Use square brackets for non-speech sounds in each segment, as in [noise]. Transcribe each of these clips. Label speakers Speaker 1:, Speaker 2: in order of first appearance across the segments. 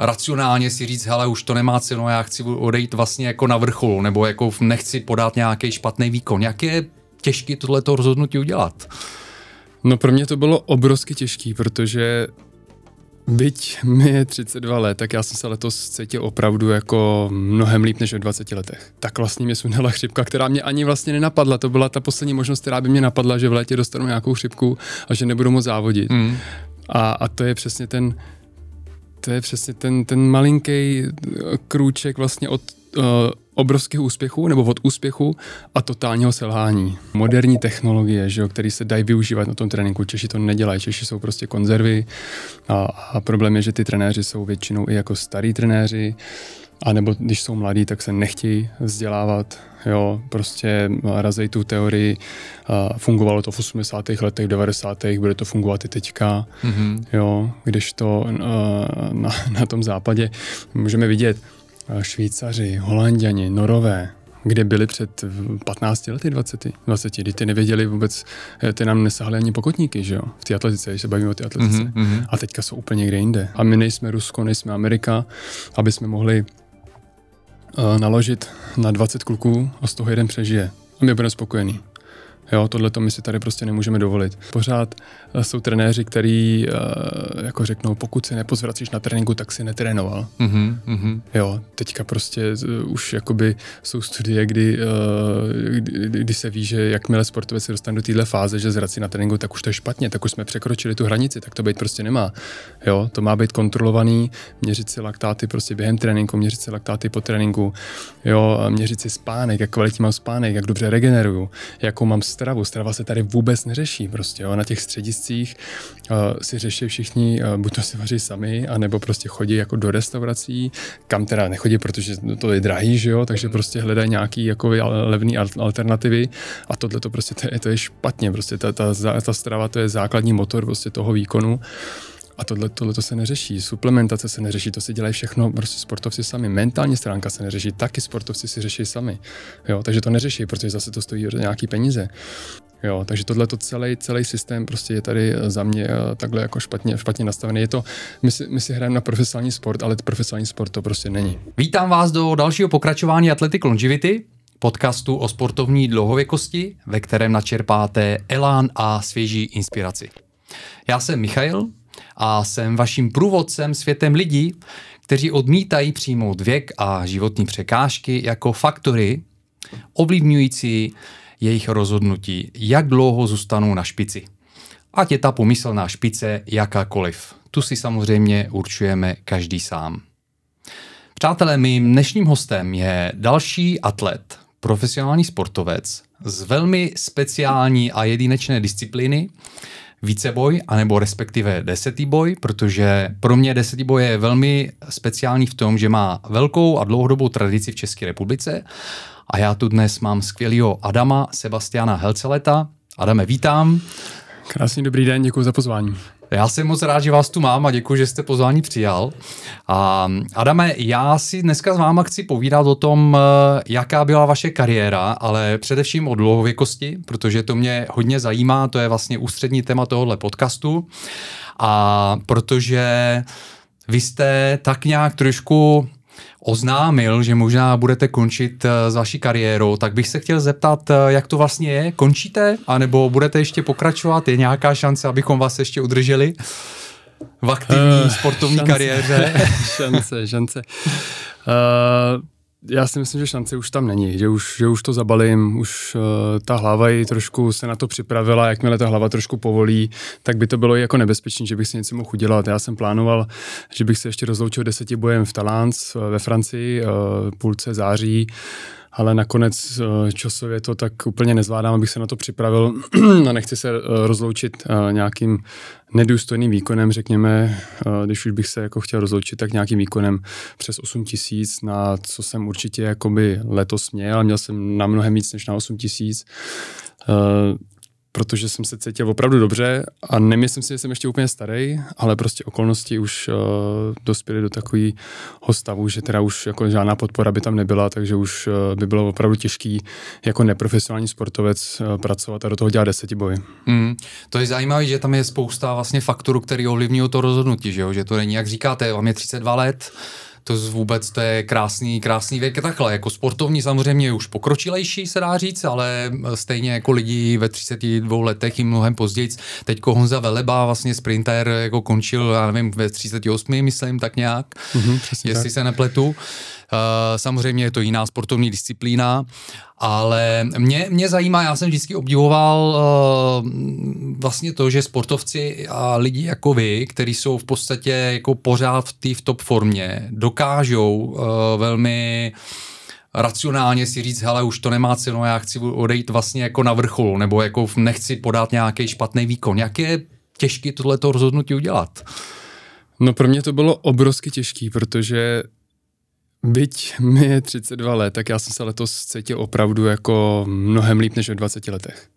Speaker 1: racionálně si říct, hele, už to nemá cenu, já chci odejít vlastně jako na vrcholu, nebo jako nechci podat nějaký špatný výkon. Jak je těžké tohleto rozhodnutí udělat? No
Speaker 2: pro mě to bylo obrovsky těžké, protože byť mi je 32 let, tak já jsem se letos cítil opravdu jako mnohem líp než ve 20 letech. Tak vlastně mě sundala chřipka, která mě ani vlastně nenapadla. To byla ta poslední možnost, která by mě napadla, že v létě dostanu nějakou chřipku a že nebudu moc závodit. Mm. A, a to je přesně ten, to je přesně ten, ten malinký eh, krůček vlastně od uh, eh, obrovských úspěchů nebo od úspěchu a totálního selhání. Moderní technologie, že jo, které se dají využívat na tom tréninku, Češi to nedělají, Češi jsou prostě konzervy a, a problém je, že ty trenéři jsou většinou i jako starí trenéři, a nebo když jsou mladí, tak se nechtějí vzdělávat, jo, prostě eh, razej tu teorii, eh, fungovalo to v 80. letech, v 90. bude to fungovat i teďka, mm-hmm. jo, když to eh, na, na tom západě můžeme vidět Švýcaři, Holanděni, Norové, kde byli před 15 lety, 20, 20 kdy ty nevěděli vůbec, ty nám nesahali ani pokotníky, že jo, v té atletice, když se bavíme o té atletice. Mm-hmm, mm-hmm. A teďka jsou úplně někde jinde. A my nejsme Rusko, nejsme Amerika, aby jsme mohli Eh, naložit na 20 kluků a z toho jeden přežije. A my budeme spokojení. Jo, tohle to my si tady prostě nemůžeme dovolit. Pořád eh, jsou trenéři, kteří eh, jako řeknou, pokud si nepozvracíš na tréninku, tak si netrénoval. Mm-hmm, mm-hmm. Jo, teďka prostě eh, už jakoby jsou studie, kdy, kdy, kdy se ví, že jakmile sportovec se dostane do téhle fáze, že zvrací na tréninku, tak už to je špatně, tak už jsme překročili tu hranici, tak to být prostě nemá. Jo, to má být kontrolovaný, měřit si laktáty prostě během tréninku, měřit si laktáty po tréninku, jo, měřit si spánek, jak kvalitní mám spánek, jak dobře regeneruju, jakou mám stravu. Strava se tady vůbec neřeší prostě. Jo. Na těch střediscích uh, si řeší všichni, uh, buď to si vaří sami, anebo prostě chodí jako do restaurací, kam teda nechodí, protože no, to je drahý, že jo, takže mhm. prostě hledají nějaký jako levný alternativy a tohle to prostě to je, to je špatně. Prostě ta, ta, ta strava to je základní motor prostě toho výkonu. Uh, a tohle, tohle to se neřeší, suplementace se neřeší, to si dělají všechno prostě sportovci sami. Mentální stránka se neřeší, taky sportovci si řeší sami. Jo, takže to neřeší, protože zase to stojí nějaký peníze. Jo, takže tohle to celý, celý systém prostě je tady eh, za mě eh, takhle jako špatně, špatně nastavený. Je to, my si, my si hrajeme na profesionální sport, ale profesionální sport to prostě není. Vítám vás do dalšího pokračování Athletic Longevity,
Speaker 1: podcastu o sportovní dlouhověkosti, ve kterém načerpáte elán a svěží inspiraci. Já jsem Michail, a jsem vaším průvodcem světem lidí, kteří odmítají přijmout věk a životní překážky jako faktory ovlivňující jejich rozhodnutí, jak dlouho zůstanou na špici. Ať je ta pomyslná špice jakákoliv. Tu si samozřejmě určujeme každý sám. Přátelé, mým dnešním hostem je další atlet, profesionální sportovec z velmi speciální a jedinečné disciplíny, víceboj, anebo respektive desetý boj, protože pro mě desetý boj je velmi speciální v tom, že má velkou a dlouhodobou tradici v České republice. A já tu dnes mám skvělého Adama Sebastiana Helceleta. Adame, vítám. Krásný dobrý den, děkuji za pozvání. Já jsem moc rád, že vás tu mám a děkuji, že jste pozvání přijal. A Adame, já si dneska s váma chci povídat o tom, eh, jaká byla vaše kariéra, ale především o dlouhověkosti, protože to mě hodně zajímá, to je vlastně ústřední téma tohohle podcastu. A protože vy jste tak nějak trošku oznámil, že možná budete končit eh, s vaší kariérou, tak bych se chtěl zeptat, eh, jak to vlastně je? Končíte? A nebo budete ještě pokračovat? Je nějaká šance,
Speaker 2: abychom vás ještě udrželi? v aktivní uh, sportovní šance, kariéře? [laughs] šance, šance. Uh, já si myslím, že šance už tam není, že už, že už to zabalím, už uh, ta hlava i trošku se na to připravila, jakmile ta hlava trošku povolí, tak by to bylo i jako nebezpečné, že bych si něco mohl udělat. Já jsem plánoval, že bych se ještě rozloučil deseti bojem v Talánc eh, ve Francii, uh, půlce září, uh, ale nakonec eh, časově to tak úplně nezvládám, abych se na to připravil [clears throat] a nechci se eh, rozloučit eh, nějakým nedůstojným výkonem, řekněme, když už bych se jako chtěl rozloučit, tak nějakým výkonem přes 8 tisíc, na co jsem určitě jakoby letos měl, měl jsem na mnohem víc než na 8 tisíc protože jsem se cítil opravdu dobře a nemyslím si, že jsem ještě úplně starý, ale prostě okolnosti už uh, dospěly do takového stavu, že teda už jako žádná podpora by tam nebyla, takže už uh, by bylo opravdu těžký jako neprofesionální sportovec uh, pracovat a do toho dělat deseti boj.
Speaker 1: Mm, to je zajímavé, že tam je spousta vlastně faktorů, které ovlivňují to rozhodnutí, že, jo? že to není, jak říkáte, vám je 32 let, to vůbec to je krásný, krásný věk takhle. Jako sportovní samozřejmě je už pokročilejší, se dá říct, ale eh, stejně jako lidi ve 32 letech i mnohem později. Teď Honza Veleba, vlastně sprinter, jako končil, já nevím, ve 38, myslím, tak nějak,
Speaker 3: mm-hmm, jestli tak. se
Speaker 1: nepletu. Uh, Eh, samozřejmě je to jiná sportovní disciplína, ale mě, mě zajímá, já jsem vždycky obdivoval uh, vlastně to, že sportovci a lidi jako vy, kteří jsou v podstatě jako pořád v té v top formě, dokážou uh, velmi racionálně si říct, hele, už to nemá cenu, já chci odejít vlastně jako na vrcholu, nebo jako nechci podat nějaký špatný výkon. Jak je
Speaker 2: těžké tohleto rozhodnutí udělat? No pro mě to bylo obrovsky těžké, protože Byť mi je 32 let, tak já jsem se letos cítil opravdu jako mnohem líp než ve 20 letech.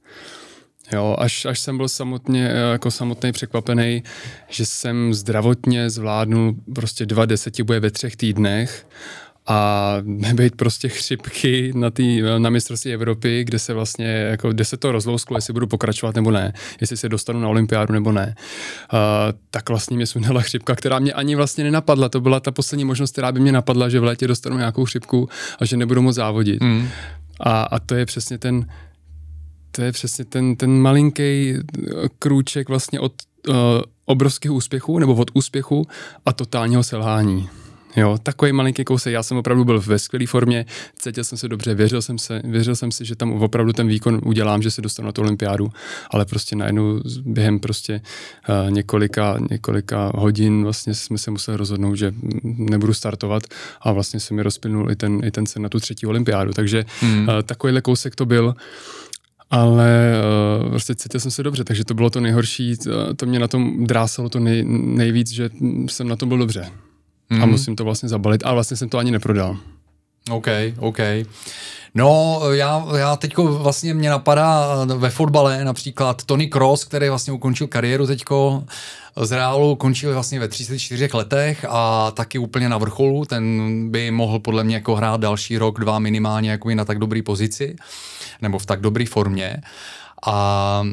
Speaker 2: Jo, až, až jsem byl samotně, jako samotný překvapený, že jsem zdravotně zvládnul prostě dva desetiboje ve třech týdnech a [laughs] být prostě chřipky na, tý, na mistrovství Evropy, kde se vlastně, jako, kde se to rozlousklo, jestli budu pokračovat nebo ne, jestli se dostanu na olympiádu nebo ne, uh, tak vlastně mě sundala chřipka, která mě ani vlastně nenapadla. To byla ta poslední možnost, která by mě napadla, že v létě dostanu nějakou chřipku a že nebudu moc závodit. Mm. A, a to je přesně ten, to je přesně ten, ten malinký eh, krůček vlastně od uh, eh, obrovských úspěchů nebo od úspěchu a totálního selhání. Jo, takový malinký kousek. Já jsem opravdu byl ve skvělé formě, cítil jsem se dobře, věřil jsem, se, věřil jsem si, že tam opravdu ten výkon udělám, že se dostanu na tu olympiádu, ale prostě najednou během prostě uh, několika, několika hodin vlastně jsme se museli rozhodnout, že nebudu startovat a vlastně se mi rozplynul i ten, i ten sen na tu třetí olympiádu. Takže hmm. uh, takovýhle kousek to byl ale uh, prostě cítil jsem se dobře, takže to bylo to nejhorší, to, to mě na tom drásalo to nej, nejvíc, že jsem na tom byl dobře mm. a mhm. musím to vlastně zabalit, ale vlastně jsem to ani neprodal.
Speaker 1: OK, OK. No, já, já teď vlastně mě napadá eh, ve fotbale například Tony Cross, který vlastně ukončil kariéru teďko z Reálu, končil vlastně ve 34 letech a taky úplně na vrcholu. Ten by mohl podle mě jako hrát další rok, dva minimálně jako na tak dobré pozici nebo v tak dobré formě. Uh, a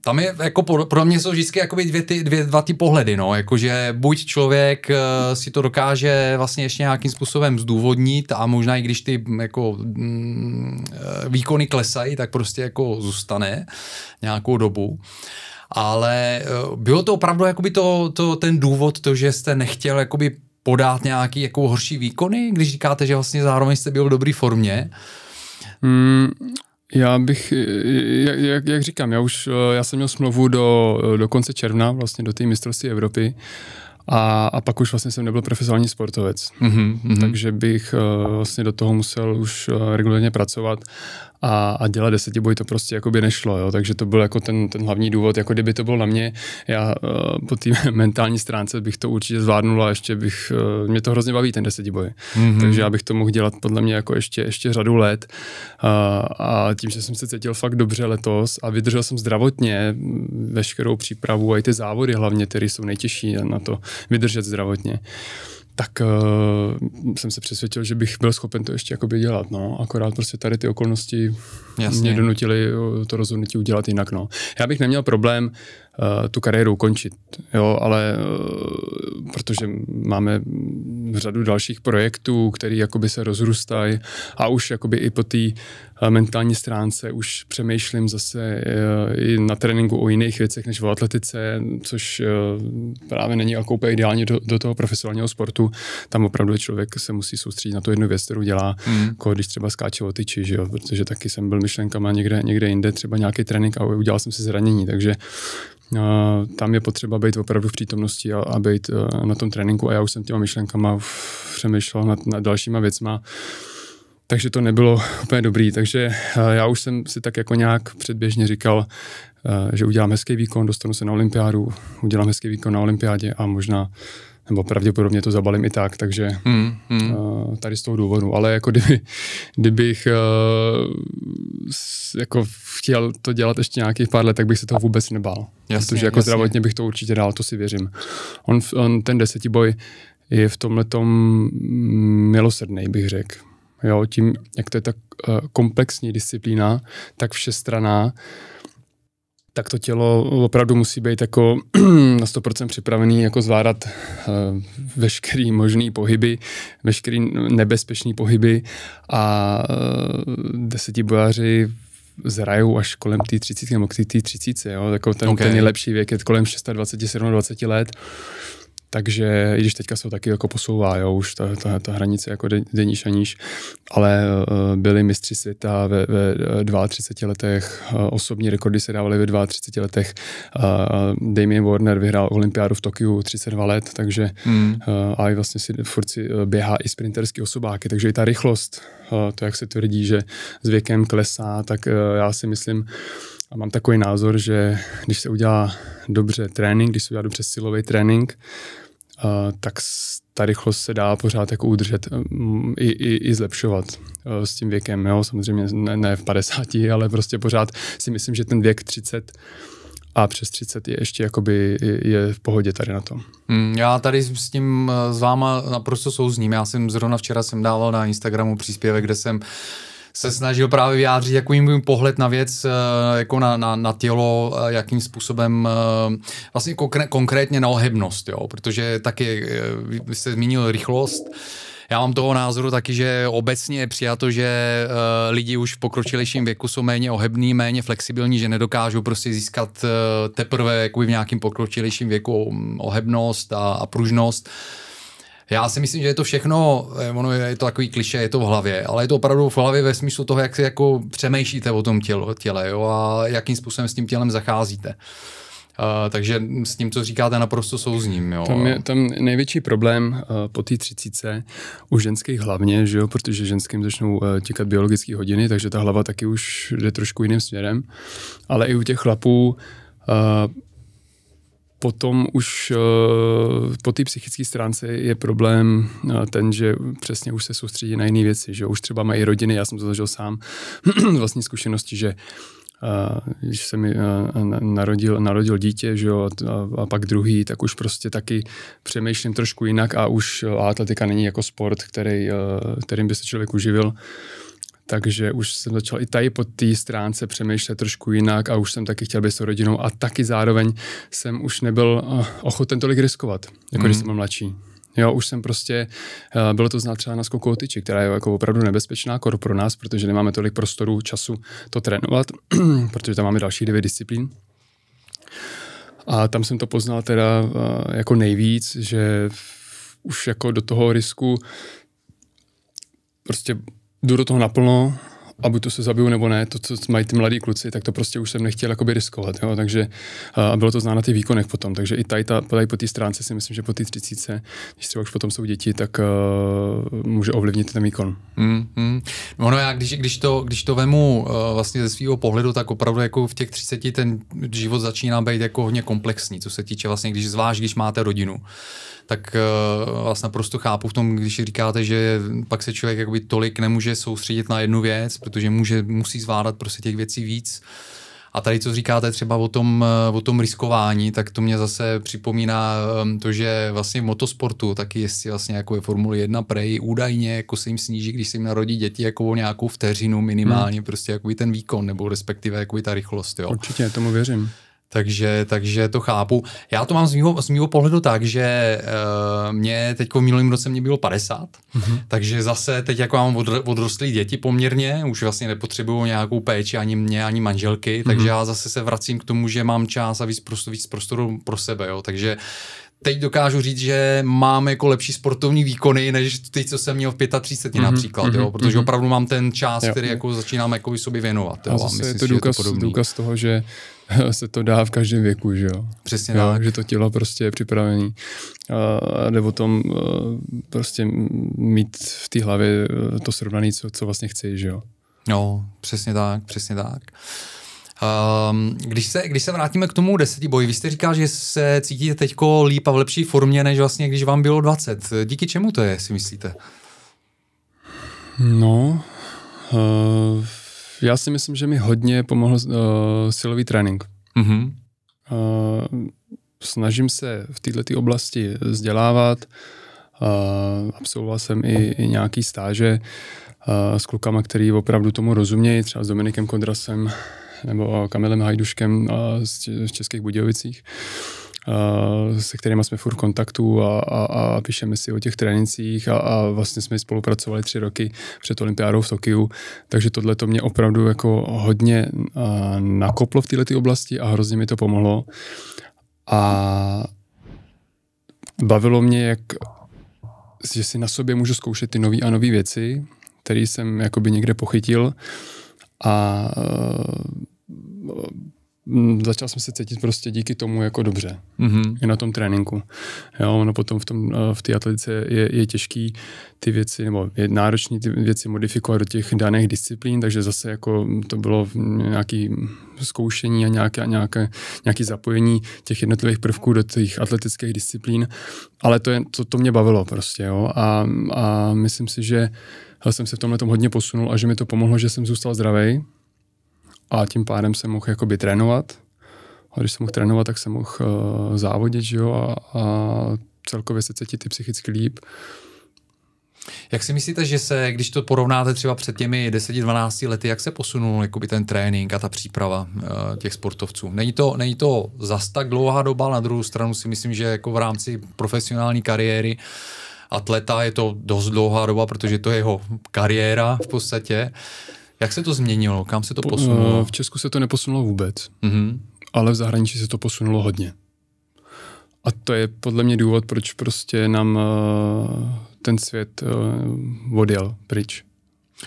Speaker 1: tam je, jako pro mě jsou vždycky jakoby dvě ty, dvě, dva ty pohledy, no, jakože buď člověk eh, si to dokáže vlastně ještě nějakým způsobem zdůvodnit a možná i když ty mm, jako mm, výkony klesají, tak prostě jako zůstane nějakou dobu ale eh, bylo to opravdu jakoby to, to, ten důvod, to, že jste nechtěl jakoby podat
Speaker 2: nějaký jako horší výkony, když říkáte, že vlastně zároveň jste byl v dobré formě? Mm, já bych, eh, eh, jak, jak, říkám, já už eh, já jsem měl smlouvu do, do konce června, vlastně do té mistrovství Evropy a, a pak už vlastně jsem nebyl profesionální sportovec. Mm-hmm. Takže bych vlastně do toho musel už regulárně pracovat a, a dělat desetiboj to prostě jako by nešlo, jo? takže to byl jako ten, ten hlavní důvod, jako kdyby to bylo na mě, já uh, po té [laughs] mentální stránce bych to určitě zvládnul a ještě bych, uh, mě to hrozně baví ten desetiboj, mm-hmm. takže já bych to mohl dělat podle mě jako ještě, ještě řadu let uh, a tím, že jsem se cítil fakt dobře letos a vydržel jsem zdravotně veškerou přípravu a i ty závody hlavně, které jsou nejtěžší na to vydržet zdravotně. Uh, tak uh, jsem se přesvědčil, že bych byl schopen to ještě jakoby dělat, no. Akorát prostě tady ty okolnosti Jasně. mě donutily to rozhodnutí udělat jinak, no. Já bych neměl problém Eh, tu kariéru ukončit, jo, ale eh, protože máme řadu dalších projektů, které jakoby se rozrůstají a už jakoby i po té eh, mentální stránce už přemýšlím zase i na tréninku o jiných věcech než o atletice, což právě není jako úplně ideální do, do toho profesionálního sportu. Tam opravdu člověk se musí soustředit na tu jednu věc, kterou dělá, mm. jako když třeba skáče o tyči, že jo, protože taky jsem byl myšlenkama někde, někde jinde, třeba nějaký trénink a udělal jsem si zranění, takže tam je potřeba být opravdu v přítomnosti a, a být eh, na tom tréninku a já už jsem těma myšlenkama přemýšlel nad, nad dalšíma věcma takže to nebylo úplně dobrý. Takže eh, já už jsem si tak jako nějak předběžně říkal, eh, že udělám hezký výkon, dostanu se na olympiádu, udělám hezký výkon na olympiádě a možná nebo pravděpodobně to zabalím i tak, takže hmm, hmm. Uh, tady z toho důvodu. Ale jako kdyby, kdybych uh, jako chtěl to dělat ještě nějakých pár let, tak bych se toho vůbec nebál. Jasně, protože jako jasně. zdravotně bych to určitě dál, to si věřím. On, on ten desetiboj je v tomhle tom milosrdný, bych řekl. Jo, tím, jak to je tak uh, komplexní disciplína, tak všestraná, uh, tak to tělo opravdu musí být jako [clears throat] na 100% připravený jako zvládat eh, veškerý možný pohyby, veškerý nebezpečný pohyby a eh, deseti bojaři zrajou až kolem té 30 nebo k té 30, jo? Jako ten, okay. ten nejlepší věk je kolem 26, 27 let. Takže i když teďka se to taky jako posouvá, jo, už ta, ta, ta hranice jako deníš a níž, ale uh, byli mistři světa ve, ve 32 eh, letech, uh, osobní rekordy se dávaly ve 32 letech. Uh, Damien Warner vyhrál olympiádu v Tokiu 32 let, takže mm. uh, a i vlastně si furt si běhá i sprinterský osobáky, takže i ta rychlost, uh, to jak se tvrdí, že s věkem klesá, tak uh, já si myslím, a mám takový názor, že když se udělá dobře trénink, když se udělá dobře silový trénink, tak ta rychlost se dá pořád jako udržet i, i, i zlepšovat e, s tím věkem. Jo? Samozřejmě ne, ne v 50, ale prostě pořád si myslím, že ten věk 30 a přes 30 je ještě jakoby je v pohodě tady na tom.
Speaker 1: Hmm, já tady s tím e, s váma naprosto souzním. Já jsem zrovna včera jsem dával na Instagramu příspěvek, kde jsem uh, se snažil právě vyjádřit jako můj pohled na věc, eh, jako na, na, na tělo, eh, jakým způsobem eh, vlastně konkrétně na ohebnost, jo, protože taky vy jste zmínil rychlost, já mám toho názoru taky, že obecně je přijato, že uh, lidi už v pokročilejším věku jsou méně ohebný, méně flexibilní, že nedokážou prostě získat uh, teprve jakoby v nějakém pokročilejším věku ohebnost a, a pružnost. Uh, já si myslím, že je to všechno, eh, ono je to takový kliše, je to v hlavě, ale je to opravdu v hlavě ve smyslu toho, jak si jako přemýšlíte o tom tělo, těle jo, a jakým způsobem s tím tělem zacházíte. Uh, takže s tím, co říkáte, naprosto souzním. Jo. Tam je
Speaker 2: tam největší problém uh, po té třicíce, u ženských hlavně, že jo, protože ženským začnou uh, těkat biologické hodiny, takže ta hlava taky už jde trošku jiným směrem. Ale i u těch chlapů uh, potom už eh, po té psychické stránce je problém eh, ten, že přesně už se soustředí na jiné věci, že už třeba mají rodiny, já jsem to zažil sám [clears throat] vlastní zkušenosti, že eh, když se mi narodil, narodil dítě že jo, a, a pak druhý, tak už prostě taky přemýšlím trošku jinak a už atletika není jako sport, který, kterým by se člověk uživil takže už jsem začal i tady po té stránce přemýšlet trošku jinak a už jsem taky chtěl být s rodinou a taky zároveň jsem už nebyl eh, ochoten tolik riskovat, jako mm. když mhm. jsem byl mladší. Jo, už jsem prostě, eh, bylo to znát třeba na skoku o tyči, která je jako opravdu nebezpečná kor pro nás, protože nemáme tolik prostoru, času to trénovat, [clears throat] protože tam máme další devět disciplín. A tam jsem to poznal teda eh, jako nejvíc, že už jako do toho risku prostě jdu do toho naplno a buď to se zabiju nebo ne, to, co mají ty mladí kluci, tak to prostě už jsem nechtěl jakoby riskovat, jo? takže a bylo to znáno na těch výkonech potom, takže i tady, ta, tady po té stránce si myslím, že po té třicíce, když třeba už potom jsou děti, tak uh, může ovlivnit ten výkon. Mm, mm.
Speaker 1: No, no já, když, když, to, když to vemu uh, vlastně ze svého pohledu, tak opravdu jako v těch třiceti ten život začíná být jako hodně komplexní, co se týče vlastně, když zvlášť, když máte rodinu, tak uh, vás naprosto chápu v tom, když říkáte, že pak se člověk jakoby tolik nemůže soustředit na jednu věc, protože může, musí zvládat prostě těch věcí víc. A tady, co říkáte třeba o tom, eh, o tom riskování, tak to mě zase připomíná ehm, to, že vlastně v motosportu taky jestli vlastně jako je Formule 1 prej, údajně jako se jim sníží, když se jim narodí děti, jako o nějakou vteřinu minimálně, hmm. prostě jako ten výkon, nebo respektive jako ta rychlost. Jo. Určitě, tomu věřím. Takže, takže to chápu. Já to mám z mýho, z mýho pohledu tak, že uh, mě teď v minulém roce mě bylo 50, mm-hmm. takže zase teď jako mám od, odrostlý děti poměrně, už vlastně nepotřebuju nějakou péči ani mě, ani manželky, mm-hmm. takže mhm. já zase se vracím k tomu, že mám čas a víc, prostoru, víc prostoru pro sebe, jo. Takže teď dokážu říct, že mám jako lepší sportovní výkony, než ty, co jsem měl v 35 mm-hmm, například, mm-hmm, jo, mhm, protože mm-hmm. opravdu mám ten čas, jo. který jako začínám jako sobě věnovat. Jo, a zase a myslím, je to důkaz, je to důkaz
Speaker 2: toho, že [laughs] se to dá v každém věku, že jo? Přesně jo, tak. Že to tělo prostě je připravené. A jde o tom e, prostě mít v té hlavě e, to srovnané, co, co vlastně chci, že jo? No, přesně
Speaker 1: tak, přesně tak. Uh, Um, když, se, když se vrátíme k tomu deseti boji, vy jste říkal, že se cítíte teď líp a v lepší formě, než vlastně, když vám bylo 20. Díky čemu to je, si myslíte?
Speaker 2: No, uh, já si myslím, že mi hodně pomohl uh, silový trénink. Mm-hmm. Uh, snažím se v této oblasti vzdělávat. Uh, absolvoval jsem i, i nějaký stáže uh, s klukama, který opravdu tomu rozumějí, třeba s Dominikem Kondrasem nebo Kamilem Hajduškem z Českých Budějovicích se kterými jsme furt v kontaktu a, a, a píšeme si o těch trénincích a, a vlastně jsme spolupracovali tři roky před olympiádou v Tokiu, takže tohle to mě opravdu jako hodně nakoplo v této oblasti a hrozně mi to pomohlo a bavilo mě, jak že si na sobě můžu zkoušet ty nové a nové věci, které jsem jakoby někde pochytil a Mm, začal jsem se cítit prostě díky tomu jako dobře. Mm-hmm. I na tom tréninku. Jo, ono potom v, tom, eh, v té atletice je, je těžký ty věci, nebo je náročný ty věci modifikovat do těch daných disciplín, takže zase jako to bylo nějaký zkoušení a nějaké, nějaké, nějaké zapojení těch jednotlivých prvků do těch atletických disciplín, ale to, je, to, to mě bavilo prostě, jo, a, a myslím si, že jsem se v tomhle tom hodně posunul a že mi to pomohlo, že jsem zůstal zdravý, a tím pádem jsem mohl jakoby trénovat. A když jsem mohl trénovat, tak jsem mohl uh, závodit, že jo, a, a celkově se cítit ty psychicky líp.
Speaker 1: Jak si myslíte, že se, když to porovnáte třeba před těmi 10-12 lety, jak se posunul jakoby ten trénink a ta příprava uh, těch sportovců? Není to, není to zas tak dlouhá doba, na druhou stranu si myslím, že jako v rámci profesionální kariéry atleta je to dost dlouhá doba, protože to je jeho kariéra v podstatě. Uh, jak se to změnilo?
Speaker 2: Kam se to posunulo? Eh, v Česku se to neposunulo vůbec, mm-hmm. ale v zahraničí se to posunulo hodně. A to je podle mě důvod, proč prostě nám eh, ten svět eh, odjel pryč.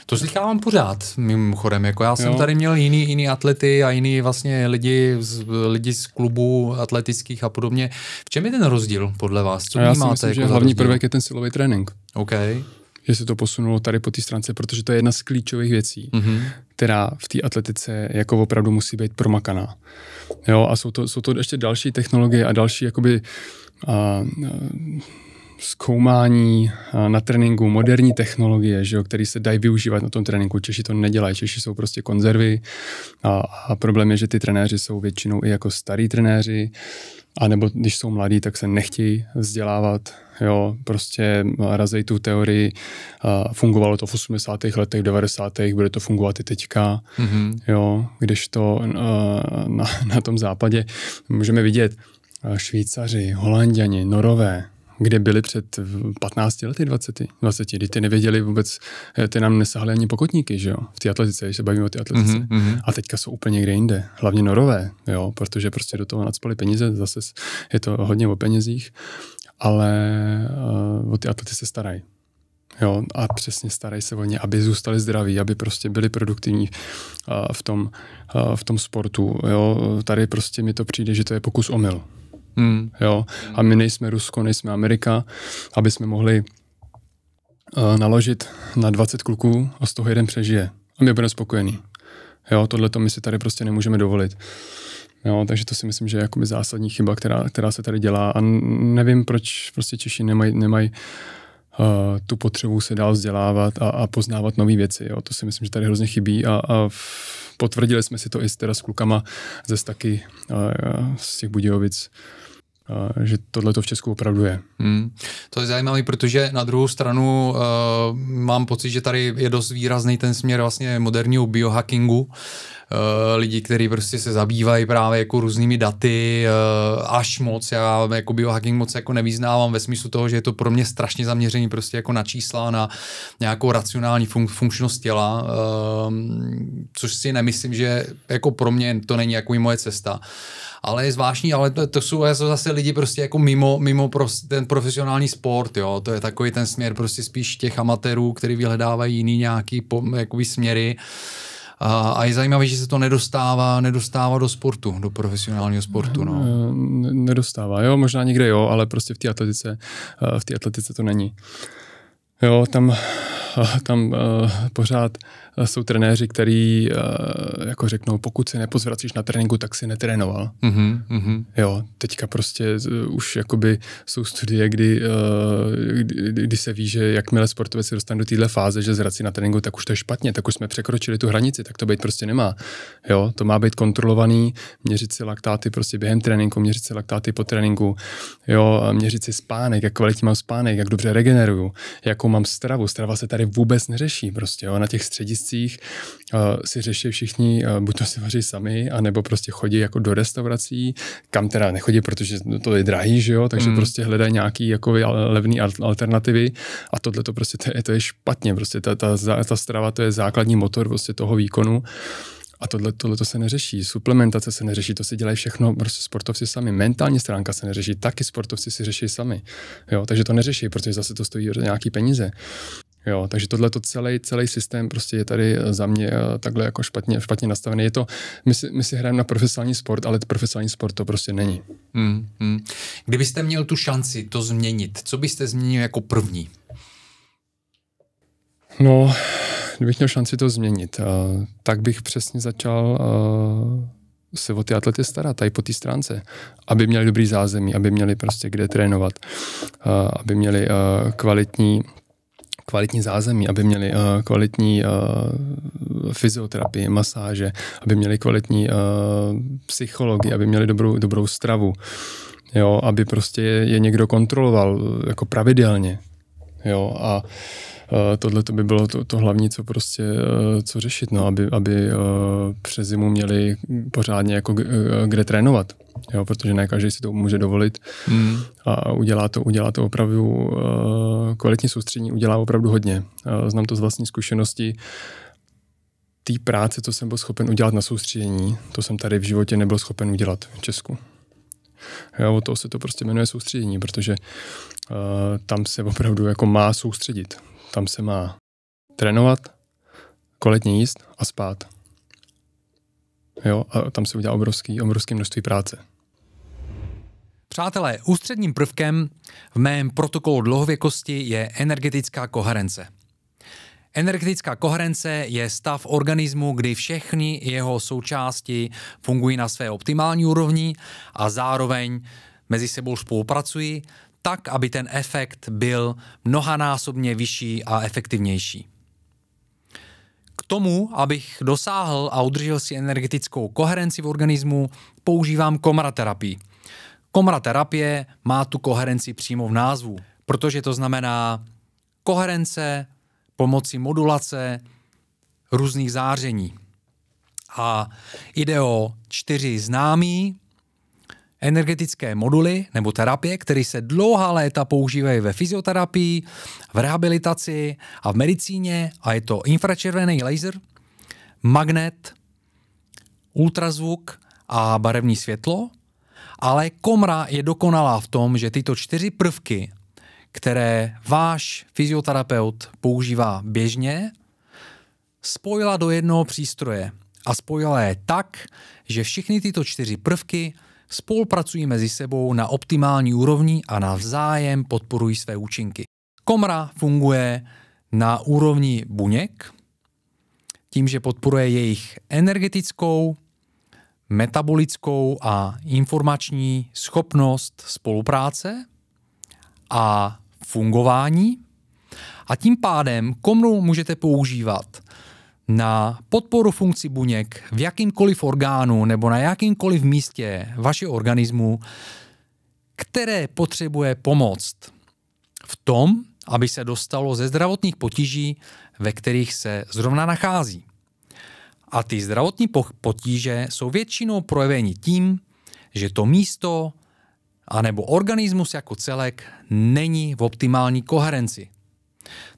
Speaker 2: To slychávám pořád, mimochodem. Jako já jsem jo. tady
Speaker 1: měl jiný, jiný atlety a jiný vlastně lidi z, lidi z klubů atletických a podobně. V čem je ten rozdíl podle vás? Co já Si myslím, jako že hlavní rozdíl? prvek
Speaker 2: je ten silový trénink. Okay že se to posunulo tady po té stránce, protože to je jedna z klíčových věcí, mm-hmm. která v té atletice jako opravdu musí být promakaná. Jo, a jsou to, jsou to ještě další technologie a další jakoby a, a, zkoumání na tréninku moderní technologie, že jo, které se dají využívat na tom tréninku. Češi to nedělají, Češi jsou prostě konzervy a, a problém je, že ty trenéři jsou většinou i jako starí trenéři, a nebo když jsou mladí, tak se nechtějí vzdělávat jo, prostě no, razej tu teorii, fungovalo to v 80. letech, v 90. bude to fungovat i teďka, mm-hmm. jo, když to na, na tom západě můžeme vidět Švýcaři, Holanděni, Norové, kde byli před 15 lety, 20, 20 kdy ty nevěděli vůbec, eh, ty nám nesahali ani pokotníky, že jo, v té atletice, když se bavíme o té mhm, atletice. Mm-hmm. A teďka jsou úplně někde jinde, hlavně norové, jo, protože prostě do toho nadspali peníze, zase je to hodně o penězích ale uh, o ty atlety se starají. Jo, a přesně starají se o ně, aby zůstali zdraví, aby prostě byli produktivní uh, v tom, uh, v tom sportu. Jo, tady prostě mi to přijde, že to je pokus omyl. Hmm. Jo, a my nejsme Rusko, nejsme Amerika, aby jsme mohli uh, naložit na 20 kluků a z toho jeden přežije. A my budeme spokojení. Jo, tohle to my si tady prostě nemůžeme dovolit. Uh, Jo, takže to si myslím, že je jakoby zásadní chyba, která, která se tady dělá a nevím, proč prostě Češi nemají nemaj, uh, tu potřebu se dál vzdělávat a, a poznávat nové věci. Jo. To si myslím, že tady hrozně chybí a, a potvrdili jsme si to i s, teda s klukama ze Staky uh, z těch Budějovic, že tohle to v Česku opravdu je. Hmm.
Speaker 1: To je zajímavé, protože na druhou stranu uh, mám pocit, že tady je dost výrazný ten směr vlastně moderního biohackingu. Uh, lidi, kteří prostě se zabývají právě jako různými daty, uh, až moc, já jako biohacking moc jako nevýznávám ve smyslu toho, že je to pro mě strašně zaměřený prostě jako na čísla, na nějakou racionální fun- funkčnost těla, uh, což si nemyslím, že jako pro mě to není jako i moje cesta ale je zvláštní, ale to, to jsou jako zase lidi prostě jako mimo, mimo prost, ten profesionální sport, jo, to je takový ten směr prostě spíš těch amatérů, který vyhledávají jiný nějaký po, jakoby směry. A, a
Speaker 2: je zajímavé, že se to nedostává, nedostává do sportu, do profesionálního sportu. No. Nedostává, jo, možná někde jo, ale prostě v té atletice, eh, v té atletice to není. Jo, tam, [laughs] tam uh, pořád eh, jsou trenéři, který uh, jako řeknou, pokud si nepozvracíš na tréninku, tak si netrénoval. Mm-hmm, mm-hmm. Jo, teďka prostě uh, už jakoby jsou studie, kdy, uh, kdy, kdy se ví, že jakmile sportovec se dostane do téhle fáze, že zvrací na tréninku, tak už to je špatně, tak už jsme překročili tu hranici, tak to být prostě nemá. Jo, to má být kontrolovaný, měřit si laktáty prostě během tréninku, měřit si laktáty po tréninku, jo, měřit si spánek, jak kvalitní mám spánek, jak dobře regeneruju, jakou jakou mám stravu. Strava se tady vůbec neřeší prostě. Jo. Na těch střediscích uh, si řeší všichni, uh, buď to si vaří sami, anebo prostě chodí jako do restaurací, kam teda nechodí, protože to je drahý, že jo, takže mm. prostě hledají nějaký jako levný alternativy a tohle to prostě to je, to je špatně. Prostě ta, ta, ta strava to je základní motor prostě toho výkonu. Uh, a tohle, tohle to se neřeší, suplementace se neřeší, to si dělají všechno prostě sportovci sami. Mentální stránka se neřeší, taky sportovci si řeší sami. Jo, takže to neřeší, protože zase to stojí nějaký peníze. Jo, takže tohle to celý, celý systém prostě je tady eh, za mě eh, takhle jako špatně, špatně nastavený. Je to, my si, my si hrajeme na profesionální sport, ale profesionální sport to prostě není. Hmm,
Speaker 1: hmm. Kdybyste měl tu šanci to změnit, co byste změnil jako první?
Speaker 2: No, kdybych měl šanci to změnit, eh, tak bych přesně začal eh, se o ty atlety starat, tady po té stránce, aby měli dobrý zázemí, aby měli prostě kde trénovat, eh, aby měli kvalitní kvalitní zázemí, aby měli uh, kvalitní uh, fyzioterapii, masáže, aby měli kvalitní uh, psychologii, aby měli dobrou, dobrou stravu, jo, aby prostě je, někdo kontroloval jako pravidelně. Jo, a uh, Eh, tohle to by bylo to, to hlavní, co prostě, eh, co řešit, no, aby, aby eh, přes zimu měli pořádně jako kde trénovat, jo, protože ne každý si to může dovolit hmm. a udělá to, udělá to opravdu, kvalitní soustředění udělá opravdu hodně. Znám to z vlastní zkušenosti, té práce, co jsem byl schopen udělat na soustředění, to jsem tady v životě nebyl schopen udělat v Česku. Jo, o toho se to prostě jmenuje soustředění, protože uh, tam se opravdu jako má soustředit. Tam se má trénovat, kvalitně jíst a spát. Jo, a tam se udělá obrovský, obrovský množství práce.
Speaker 1: Přátelé, ústředním prvkem v mém protokolu dlouhověkosti je energetická koherence. Energetická koherence je stav organismu, kdy všechny jeho součásti fungují na své optimální úrovni a zároveň mezi sebou spolupracují tak, aby ten efekt byl mnohanásobně vyšší a efektivnější. K tomu, abych dosáhl a udržel si energetickou koherenci v organismu, používám komraterapii. Komraterapie má tu koherenci přímo v názvu, protože to znamená koherence pomocí modulace různých záření. A jde o čtyři známí energetické moduly nebo terapie, které se dlouhá léta používají ve fyzioterapii, v rehabilitaci a v medicíně a je to infračervený laser, magnet, ultrazvuk a barevní světlo, ale komra je dokonalá v tom, že tyto čtyři prvky, které váš fyzioterapeut používá běžně, spojila do jednoho přístroje a spojila je tak, že všechny tyto čtyři prvky spolupracují mezi sebou na optimální úrovni a navzájem podporují své účinky. Komra funguje na úrovni buněk, tím, že podporuje jejich energetickou, metabolickou a informační schopnost spolupráce a fungování. A tím pádem komru můžete používat na podporu funkcí buněk v jakýmkoliv orgánu nebo na jakýmkoliv místě vašeho organismu, které potřebuje pomoc v tom, aby se dostalo ze zdravotních potíží, ve kterých se zrovna nachází. A ty zdravotní potíže jsou většinou projeveny tím, že to místo anebo organismus jako celek není v optimální koherenci.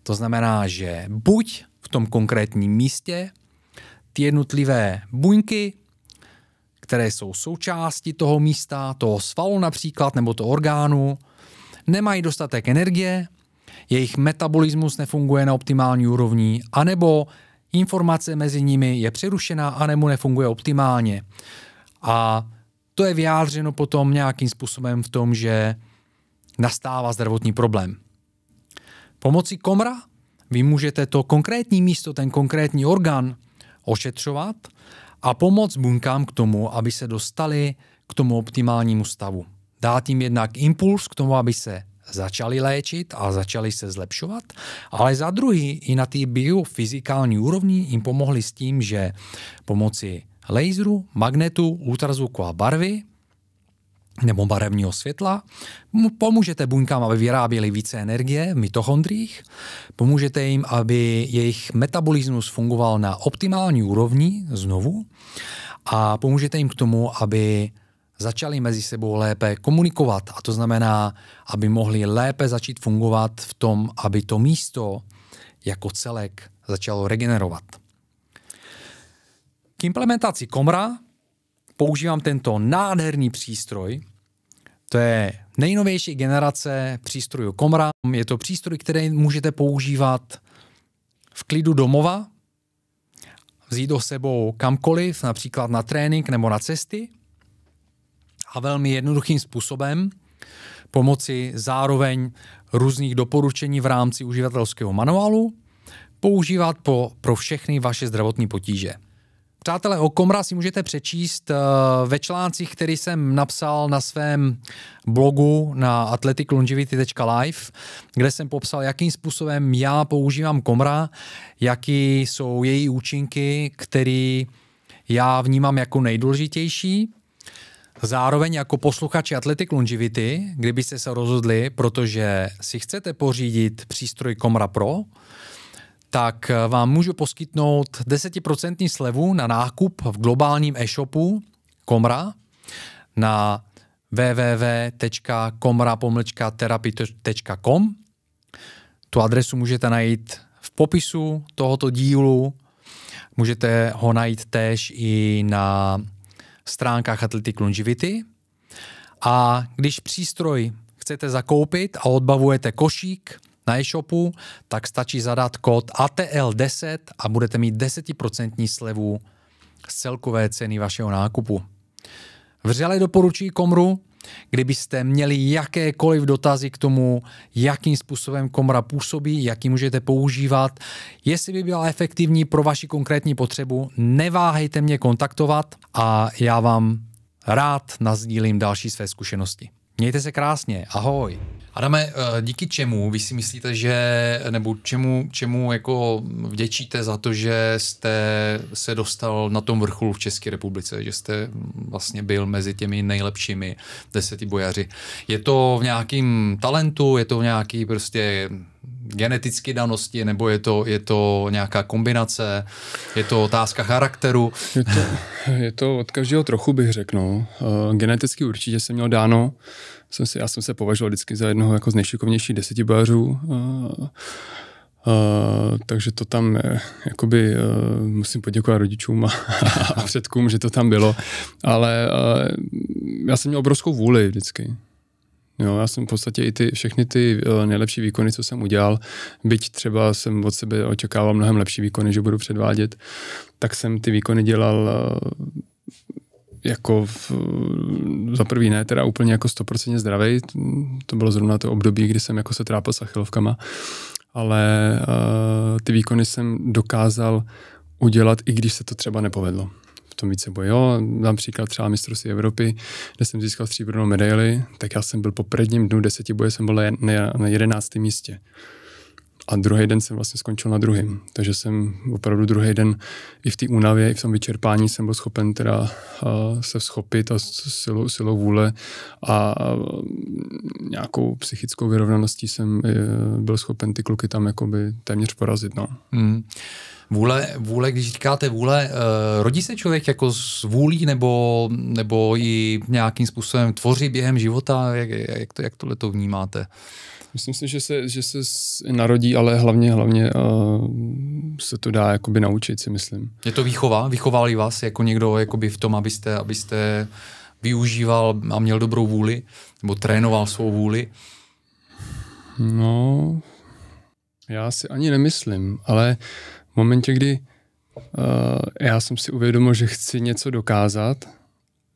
Speaker 1: To znamená, že buď v tom konkrétním místě, ty jednotlivé buňky, které jsou součástí toho místa, toho svalu například, nebo toho orgánu, nemají dostatek energie, jejich metabolismus nefunguje na optimální úrovni, anebo informace mezi nimi je přerušená anebo nefunguje optimálně. A to je vyjádřeno potom nějakým způsobem v tom, že nastává zdravotní problém. Pomocí komra vy můžete to konkrétní místo, ten konkrétní orgán ošetřovat a pomoct buňkám k tomu, aby se dostali k tomu optimálnímu stavu. Dát jim jednak impuls k tomu, aby se začali léčit a začali se zlepšovat, ale za druhý i na té biofyzikální úrovni jim pomohli s tím, že pomocí laseru, magnetu, ultrazvuku a barvy nebo barevního světla. Pomůžete buňkám, aby vyráběly více energie v mitochondriích, pomůžete jim, aby jejich metabolismus fungoval na optimální úrovni znovu a pomůžete jim k tomu, aby začali mezi sebou lépe komunikovat a to znamená, aby mohli lépe začít fungovat v tom, aby to místo jako celek začalo regenerovat. K implementaci Komra používám tento nádherný přístroj, to je nejnovější generace přístrojů Komra. Je to přístroj, který můžete používat v klidu domova, vzít do sebou kamkoliv, například na trénink nebo na cesty a velmi jednoduchým způsobem pomocí zároveň různých doporučení v rámci uživatelského manuálu používat po, pro všechny vaše zdravotní potíže. Přátelé, o Komra si můžete přečíst eh, ve článcích, který jsem napsal na svém blogu na athleticlongevity.live, kde jsem popsal, jakým způsobem já používám Komra, jaký jsou její účinky, který já vnímám jako nejdůležitější. Zároveň jako posluchači Athletic Longivity, kdybyste se rozhodli, protože si chcete pořídit přístroj Komra Pro, tak eh, vám můžu poskytnout 10% slevu na nákup v globálním e-shopu Komra na www.komra-terapy.com. Tu adresu můžete najít v popisu tohoto dílu. Můžete ho najít též i na stránkách Athletic Longevity. A když přístroj chcete zakoupit a odbavujete košík, na e-shopu, tak stačí zadat kód ATL10 a budete mít 10% slevu z celkové ceny vašeho nákupu. Vřele doporučuji Komru, kdybyste měli jakékoliv dotazy k tomu, jakým způsobem komra působí, jaký můžete používat, jestli by byla efektivní pro vaši konkrétní potřebu, neváhejte mě kontaktovat a já vám rád nazdílím další své zkušenosti. Mějte se krásně, ahoj! Adame, eh, díky čemu vy si myslíte, že, nebo čemu, čemu jako vděčíte za to, že jste se dostal na tom vrcholu v České republice, že jste vlastně byl mezi těmi nejlepšími deseti bojaři. Je to v nějakým talentu, je to v nějaký prostě genetické danosti, nebo je to, je to nějaká kombinace, je to otázka charakteru?
Speaker 2: Je to, je to od každého trochu, bych řekl. No. Eh, geneticky určitě jsem měl dáno, jsem si, já jsem se považoval vždycky za jednoho jako z nejšikovnějších deseti bářů, Uh, eh, eh, takže to tam jakoby uh, musím poděkovat rodičům a, a předkům, že to tam bylo. Ale uh, já jsem měl obrovskou vůli vždycky. Jo, já jsem v podstatě i ty, všechny ty eh, nejlepší výkony, co jsem udělal, byť třeba jsem od sebe očekával mnohem lepší výkony, že budu předvádět, tak jsem ty výkony dělal eh, jako v, za prvý ne, teda úplně jako stoprocentně zdravý, to bylo zrovna to období, kdy jsem jako se trápil s achilovkama, ale uh, ty výkony jsem dokázal udělat, i když se to třeba nepovedlo tom více bojoval. Například třeba mistrovství Evropy, kde jsem získal stříbrnou medaili, tak já jsem byl po prvním dnu deseti boje, jsem byl na jedenáctém místě. A druhý den jsem vlastně skončil na druhém. Takže jsem opravdu druhý den i v té únavě, i v tom vyčerpání jsem byl schopen teda eh, se schopit a silou, silou vůle a eh, nějakou psychickou vyrovnaností jsem eh, byl schopen ty kluky tam jakoby téměř porazit. No.
Speaker 3: Hmm.
Speaker 1: Vůle, vůle, když říkáte vůle, rodí se člověk jako s vůlí nebo, nebo ji nějakým způsobem tvoří během života?
Speaker 2: Jak, jak, to, jak tohle to vnímáte? Myslím si, že se, že se narodí, ale hlavně, hlavně uh, se to dá jakoby naučit, si myslím. Je to výchova? Vychovali vás
Speaker 1: jako někdo jakoby v tom, abyste, abyste využíval a měl dobrou vůli,
Speaker 2: nebo trénoval svou vůli? No, já si ani nemyslím, ale v momentě, kdy uh, já jsem si uvědomil, že chci něco dokázat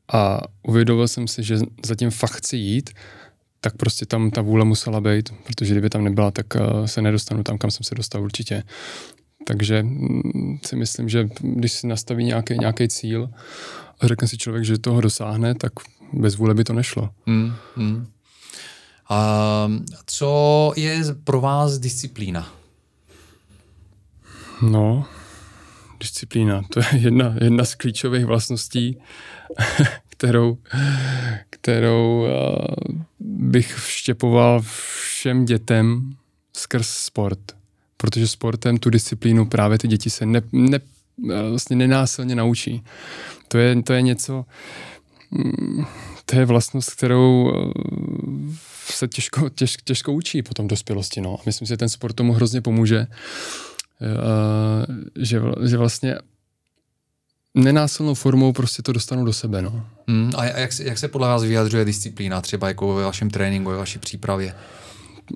Speaker 2: a uvědomil jsem si, že zatím fakt chci jít, uh, tak prostě tam ta vůle musela být, protože kdyby tam nebyla, tak eh, se nedostanu tam, kam jsem se dostal určitě. Takže mm, si myslím, že když si nastaví nějaký, nějaký cíl a řekne si člověk, že toho dosáhne, tak bez vůle by to nešlo.
Speaker 3: Hmm,
Speaker 1: hmm. A co je pro vás disciplína?
Speaker 2: No, disciplína, to je jedna, jedna z klíčových vlastností kterou, kterou eh, bych vštěpoval všem dětem skrz sport. Protože sportem tu disciplínu právě ty děti se ne, ne, eh, vlastně nenásilně naučí. To je, to je něco, mm, to je vlastnost, kterou eh, se těžko, těž, těžko učí potom dospělosti. No. Myslím si, že ten sport tomu hrozně pomůže, že, že vlastně nenásilnou formou prostě to dostanu do sebe. No. Hmm.
Speaker 1: a jak, jak se podle vás vyjadřuje disciplína třeba jako ve vašem tréninku, ve vaší přípravě?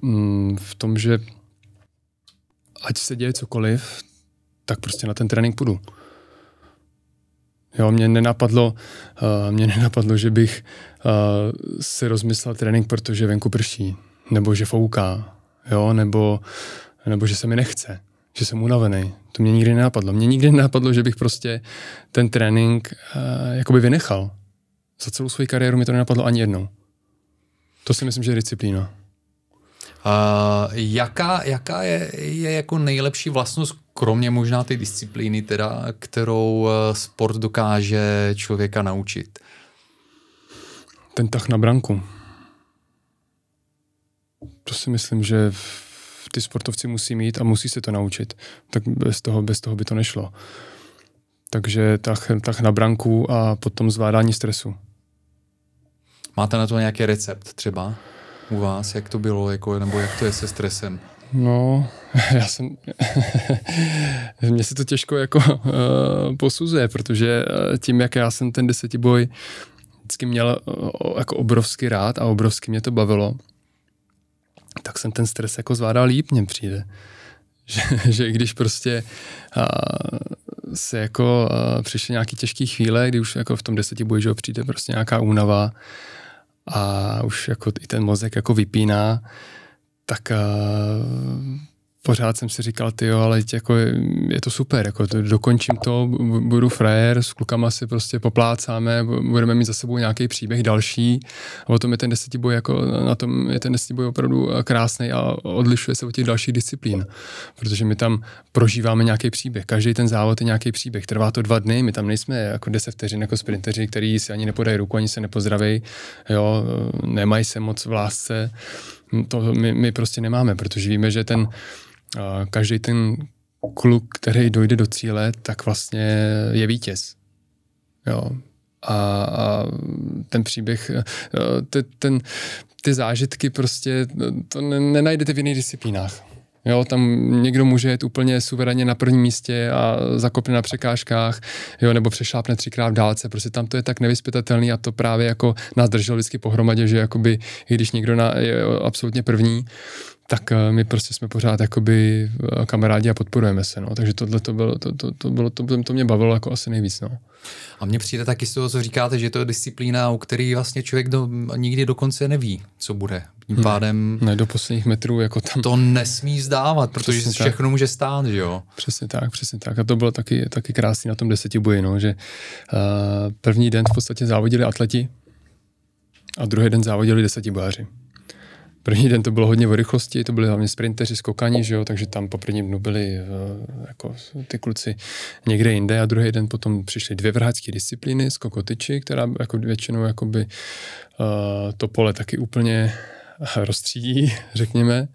Speaker 2: Hmm, v tom, že ať se děje cokoliv, tak prostě na ten trénink půjdu. Jo, mě nenapadlo, uh, mě nenapadlo, že bych uh, si rozmyslel trénink, protože venku prší, nebo že fouká, jo, nebo, nebo že se mi nechce, že jsem unavený, to mě nikdy nenapadlo. Mě nikdy nenapadlo, že bych prostě ten trénink uh, jakoby vynechal. Za celou svou kariéru mi to nenapadlo ani jednou. To si myslím, že je disciplína. Uh, jaká,
Speaker 1: jaká je, je jako nejlepší vlastnost, kromě možná té disciplíny, teda, kterou eh, sport
Speaker 2: dokáže člověka naučit? Ten tah na branku. To si myslím, že ty sportovci musí mít a musí se to naučit. Tak bez toho, bez toho by to nešlo. Takže tak tak na branku a potom zvládání stresu.
Speaker 1: Máte na to nějaký recept
Speaker 2: třeba u vás, jak to bylo, jako, nebo jak to je se stresem?
Speaker 3: No, [laughs] já jsem...
Speaker 2: [laughs] Mně se to těžko jako uh, posuzuje, protože eh, tím, jak já jsem ten desetiboj vždycky měl uh, jako obrovský rád a obrovsky mě to bavilo, tak jsem ten stres jako zvládal líp, mně přijde. [laughs] Že, že když prostě a, se jako a, přišly nějaké těžké chvíle, kdy už jako v tom deseti boji, že přijde prostě nějaká únava a už jako i ten mozek jako vypíná, tak a, pořád jsem si říkal, ty jo, ale jako je to super, jako to, dokončím to, budu frajer, s klukama si prostě poplácáme, budeme mít za sebou nějaký příběh další a o tom je ten desetiboj jako na tom je ten desetiboj opravdu eh, krásný a odlišuje se od těch dalších disciplín, protože my tam prožíváme nějaký příběh, každý ten závod je nějaký příběh, trvá to dva dny, my tam nejsme jako deset vteřin jako sprinteři, který si ani nepodají ruku, ani se nepozdraví, jo, nemají se moc v lásce, to my, my prostě nemáme, protože víme, že ten každý ten kluk, který dojde do cíle, tak vlastně je vítěz. Jo. A, a ten příběh, eh, ten, ten, ty zážitky prostě, to nenajdete v jiných disciplínách. Jo, tam někdo může jet úplně suverénně na prvním místě a zakopne na překážkách, jo, nebo přešlápne třikrát v dálce, prostě tam to je tak nevyspytatelný a to právě jako nás drželo vždycky pohromadě, že jakoby, i když někdo na, je absolutně první, tak eh, my prostě jsme pořád jakoby eh, kamarádi a podporujeme se, no. Takže tohle to bylo, to, to, to, bylo, to, to mě bavilo jako asi nejvíc, no. A mně přijde taky z toho, co říkáte, že to je disciplína, u který vlastně člověk do, nikdy dokonce neví, co bude. Tím hmm. pádem... Ne, do posledních metrů jako tam... To nesmí zdávat, protože přesně všechno tak. může stát, že jo? Přesně tak, přesně tak. A to bylo taky, taky krásný na tom deseti boji, no, že uh, první den v podstatě závodili atleti a druhý den závodili desetibojáři. První den to bylo hodně o rychlosti, to byly hlavně sprinteři, skokani, že jo, takže tam po prvním dnu byli eh, jako ty kluci někde jinde a druhý den potom přišly dvě vrhácké disciplíny, skokotyči, která jako většinou jakoby, uh, to pole taky úplně rozstřídí, [laughs] řekněme,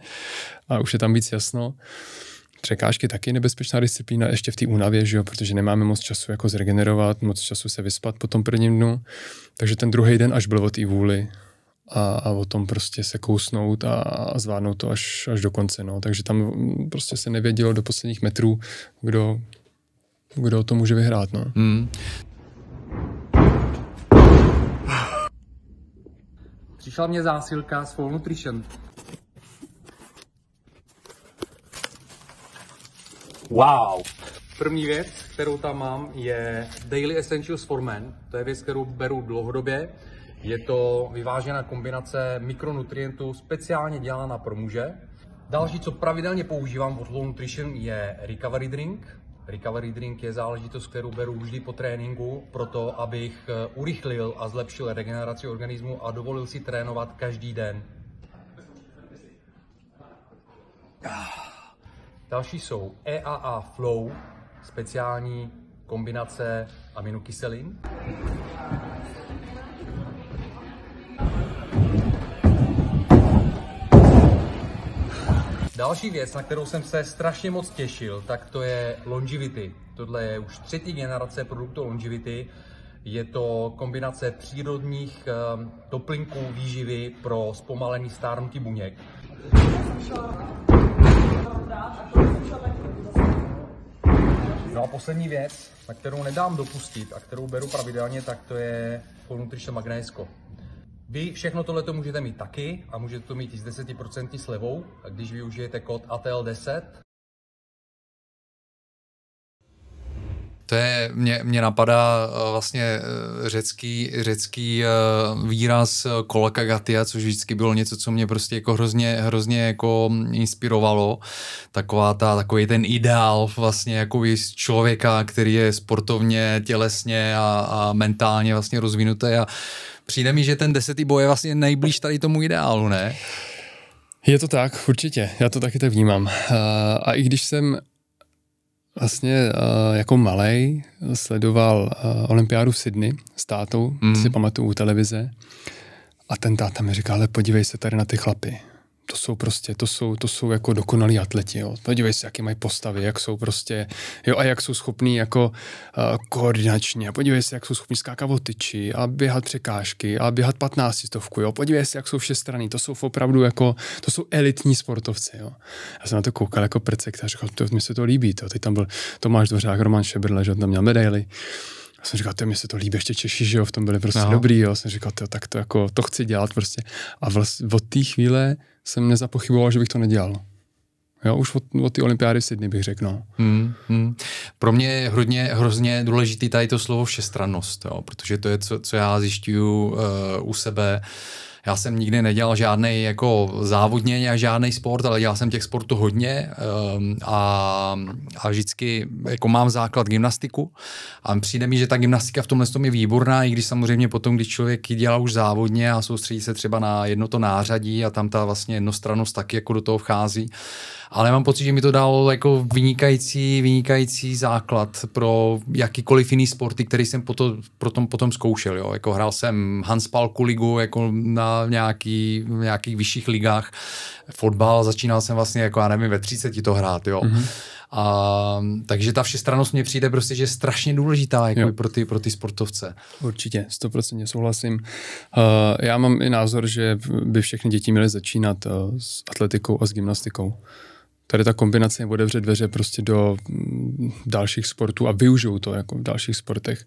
Speaker 2: a už je tam víc jasno. Překážky taky nebezpečná disciplína, ještě v té únavě, že jo, protože nemáme moc času jako zregenerovat, moc času se vyspat po tom prvním dnu. Takže ten druhý den až byl o té vůli, a, a o tom prostě se kousnout a, a zvládnout to až, až do konce. No. Takže tam prostě se nevědělo do posledních metrů, kdo, kdo to může vyhrát. No. Hmm.
Speaker 1: Přišla mě zásilka s Full Nutrition. Wow! První věc, kterou tam mám, je Daily Essentials for Men. To je věc, kterou beru dlouhodobě je to vyvážená kombinace mikronutrientů speciálně dělaná pro muže. Další, co pravidelně používám od Low Nutrition, je recovery drink. Recovery drink je záležitost, kterou beru vždy po tréninku, proto abych eh, urychlil a zlepšil regeneraci organismu a dovolil si trénovat každý den. Další jsou EAA Flow, speciální kombinace aminokyselin. Další věc, na kterou jsem se strašně moc těšil, tak to je longevity. Tohle je už třetí generace produktu longevity. Je to kombinace přírodních doplňků eh, výživy pro zpomalení stárnutí buněk. No a poslední věc, na kterou nedám dopustit a kterou beru pravidelně, tak to je Full Nutrition Magnesco. Vy všechno tohle můžete mít taky a můžete to mít i s 10% slevou, když využijete kód ATL10. To je, mě, mě napadá eh, vlastně eh, řecký, řecký eh, výraz kolakagatia, což vždycky bylo něco, co mě prostě jako hrozně, hrozně jako inspirovalo. Taková ta, takový ten ideál vlastně jako z člověka, který je sportovně, tělesně a, a mentálně vlastně rozvinutý a Přijde mi, že ten desetý boj je vlastně nejblíž tady tomu
Speaker 2: ideálu, ne? Je to tak, určitě. Já to taky tak vnímám. Eh, a i když jsem vlastně eh, jako malý sledoval eh, olympiádu v Sydney s tátou, mm. si pamatuju u televize, a ten táta mi říkal, ale podívej se tady na ty chlapy to jsou prostě, to jsou, to jsou jako dokonalí atleti, jo. Podívej se, jaké mají postavy, jak jsou prostě, jo, a jak jsou schopní jako uh, koordinačně, podívej se, jak jsou schopní skákat o tyči a běhat překážky a běhat patnáctistovku, jo. Podívej se, jak jsou strany. to jsou opravdu jako, to jsou elitní sportovci, jo. Já jsem na to koukal jako prcek a říkal, to, mi se to líbí, to. Teď tam byl Tomáš Dvořák, Roman Šebrle, že tam měl medaily. Já jsem říkal, to mi se to líbí, ještě Češi, že jo, v tom byli prostě Aha. No. dobrý, jo. Jsem říkal, to, tak to jako, to chci dělat prostě. A vlast, od té chvíle jsem nezapochyboval, že bych to nedělal. Jo, už od, od ty olympiády v Sydney bych řekl, no. Hmm, hmm.
Speaker 1: Pro mě je hrozně, hrozně důležitý tady to slovo všestrannost, jo, protože to je, co, co já zjišťuju uh, u sebe. Uh, já jsem nikdy nedělal žádný jako závodně žádný sport, ale dělal jsem těch sportů hodně um, a, a vždycky jako mám základ gymnastiku a přijde mi, že ta gymnastika v tomhle tom je výborná, i když samozřejmě potom, když člověk dělá už závodně a soustředí se třeba na jedno to nářadí a tam ta vlastně jednostranost taky jako do toho vchází, ale mám pocit, že mi to dalo jako vynikající, vynikající základ pro jakýkoliv jiný sporty, který jsem potom, potom, potom zkoušel. Jo. Jako hrál jsem Hanspalku ligu jako na nějaký, nějakých vyšších ligách. Fotbal začínal jsem vlastně jako, já nevím, ve 30 to hrát. Jo. Mm-hmm. A, takže ta všestrannost mně přijde prostě, že je strašně důležitá jako pro, ty, pro ty
Speaker 2: sportovce. Určitě, stoprocentně souhlasím. Uh, já mám i názor, že by všechny děti měly začínat uh, s atletikou a s gymnastikou tady ta kombinace nebo otevře dveře prostě do mm, dalších sportů a využijou to jako v dalších sportech.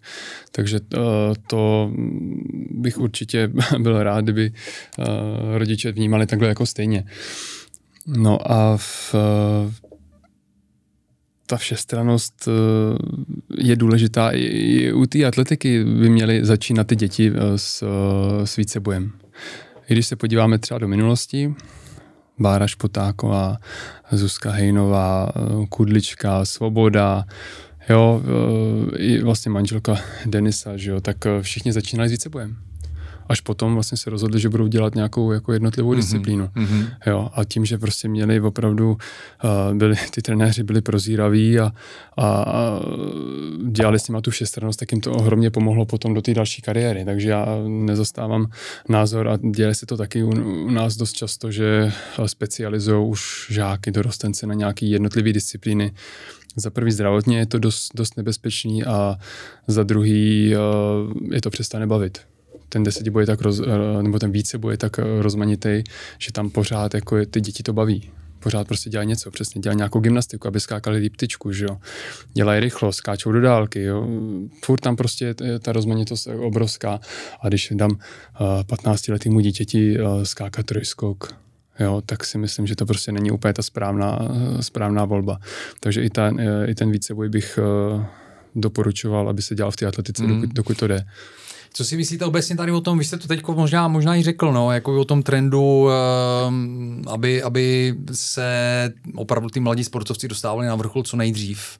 Speaker 2: Takže eh, to mm, bych určitě [laughs] byl rád, kdyby eh, rodiče vnímali takhle jako stejně. No a v, eh, ta všestranost je důležitá. I u té atletiky by měly začínat ty děti s, s více bojem. když se podíváme třeba do minulosti, Bára Špotáková, Zuzka Hejnová, Kudlička, Svoboda, jo, e, i vlastně manželka Denisa, že jo, tak e, všichni začínali s vícebojem až potom vlastně se rozhodli, že budou dělat nějakou jako jednotlivou mm-hmm. disciplínu. Mm-hmm. Jo, a tím, že prostě měli opravdu, uh, byli, ty trenéři byli prozíraví a, a, a dělali s nimi tu všestrannost, tak jim to ohromně pomohlo potom do té další kariéry. Takže já nezastávám názor a děje se to taky u, u nás dost často, že eh, specializují už žáky, dorostence na nějaký jednotlivý disciplíny za prvý zdravotně je to dost, dost nebezpečný a za druhý eh, je to přestane bavit ten boje tak roz, eh, nebo ten více boje tak eh, rozmanitý, že tam pořád jako je, ty děti to baví pořád prostě dělají něco, přesně dělají nějakou gymnastiku, aby skákali líp tyčku, že jo. Dělají rychlo, skáčou do dálky, jo. Furt tam prostě je ta rozmanitost obrovská. A když dám uh, eh, 15-letýmu dítěti uh, skákat trojskok, jo, tak si myslím, že to prostě není úplně ta správná, správná volba. Takže i, ta, i ten víceboj bych uh, doporučoval, aby se dělal v té atletice, mm. dokud, dokud to jde. Co si myslíte obecně tady o tom, vy jste to teď možná, možná i řekl, no, jako o tom
Speaker 1: trendu, ehm, aby, aby se opravdu ty mladí sportovci dostávali na vrchol co nejdřív.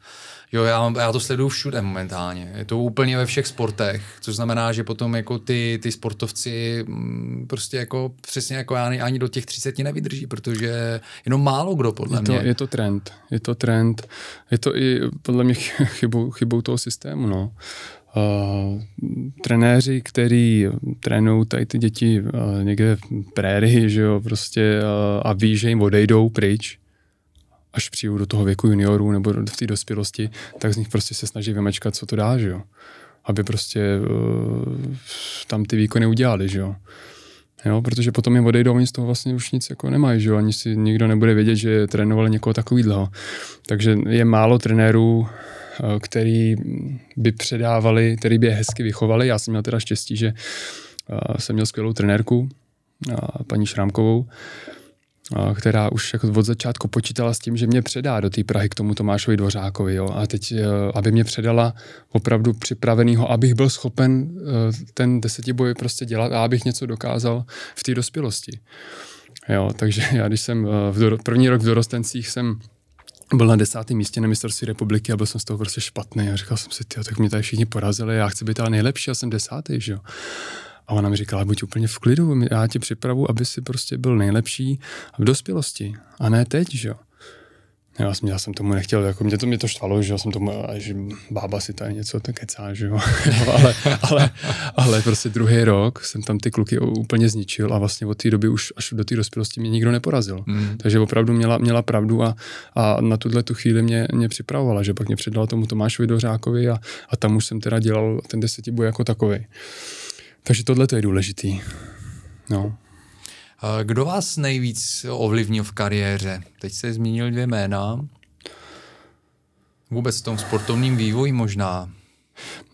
Speaker 1: Jo, já, já to sleduju všude momentálně. Je to úplně ve všech sportech, což znamená, že potom jako ty, ty sportovci mm, prostě jako přesně jako já ani do těch 30 nevydrží, protože jenom málo kdo
Speaker 2: podle je to, mě. Je to trend, je to trend. Je to i podle mě chybou, chybou toho systému, no trenéři, který trénují tady ty děti uh, někde v prérii, že jo, prostě uh, a ví, že jim odejdou pryč, až přijdou do toho věku juniorů nebo do té dospělosti, tak z nich prostě se snaží vymečkat, co to dá, že jo. Aby prostě uh, tam ty výkony udělali, že jo. Jo, protože potom jim odejdou, oni z toho vlastně už nic jako nemají, že jo? ani si nikdo nebude vědět, že trénovali někoho takový dlho. Takže je málo trenérů, Eh, který by předávali, který by je hezky vychovali. Já jsem měl teda štěstí, že eh, jsem měl skvělou trenérku, eh, paní Šrámkovou, která už jako od začátku počítala s tím, že mě předá do té Prahy k tomu Tomášovi Dvořákovi. Jo. A teď, aby mě předala opravdu připraveného, abych byl schopen ten desetiboj prostě dělat a abych něco dokázal v té dospělosti. Jo, takže já, když jsem v první rok v dorostencích jsem byl na desátém místě na mistrovství republiky a byl jsem z toho prostě špatný. A říkal jsem si, tyjo, tak mě tady všichni porazili, já chci být ale nejlepší, já jsem desátý, že jo. A ona mi říkala, buď úplně v klidu, já ti připravu, aby si prostě byl nejlepší v dospělosti a ne teď, že jo. Já jsem, já jsem tomu nechtěl, jako mě to, mě to štvalo, že jsem tomu, že bába si tady něco tak kecá, že [laughs] jo. ale, ale, ale, prostě druhý rok jsem tam ty kluky úplně zničil a vlastně od té doby už až do té dospělosti mě nikdo neporazil. Mm. Takže opravdu měla, měla pravdu a, a na tuhle tu chvíli mě, mě připravovala, že pak mě předala tomu Tomášovi Dořákovi a, a tam už jsem teda dělal ten desetiboj jako takový. Takže tohle to je důležitý. No.
Speaker 1: Kdo vás nejvíc ovlivnil v kariéře? Teď jste zmínil dvě jména. Vůbec v tom sportovním vývoji možná.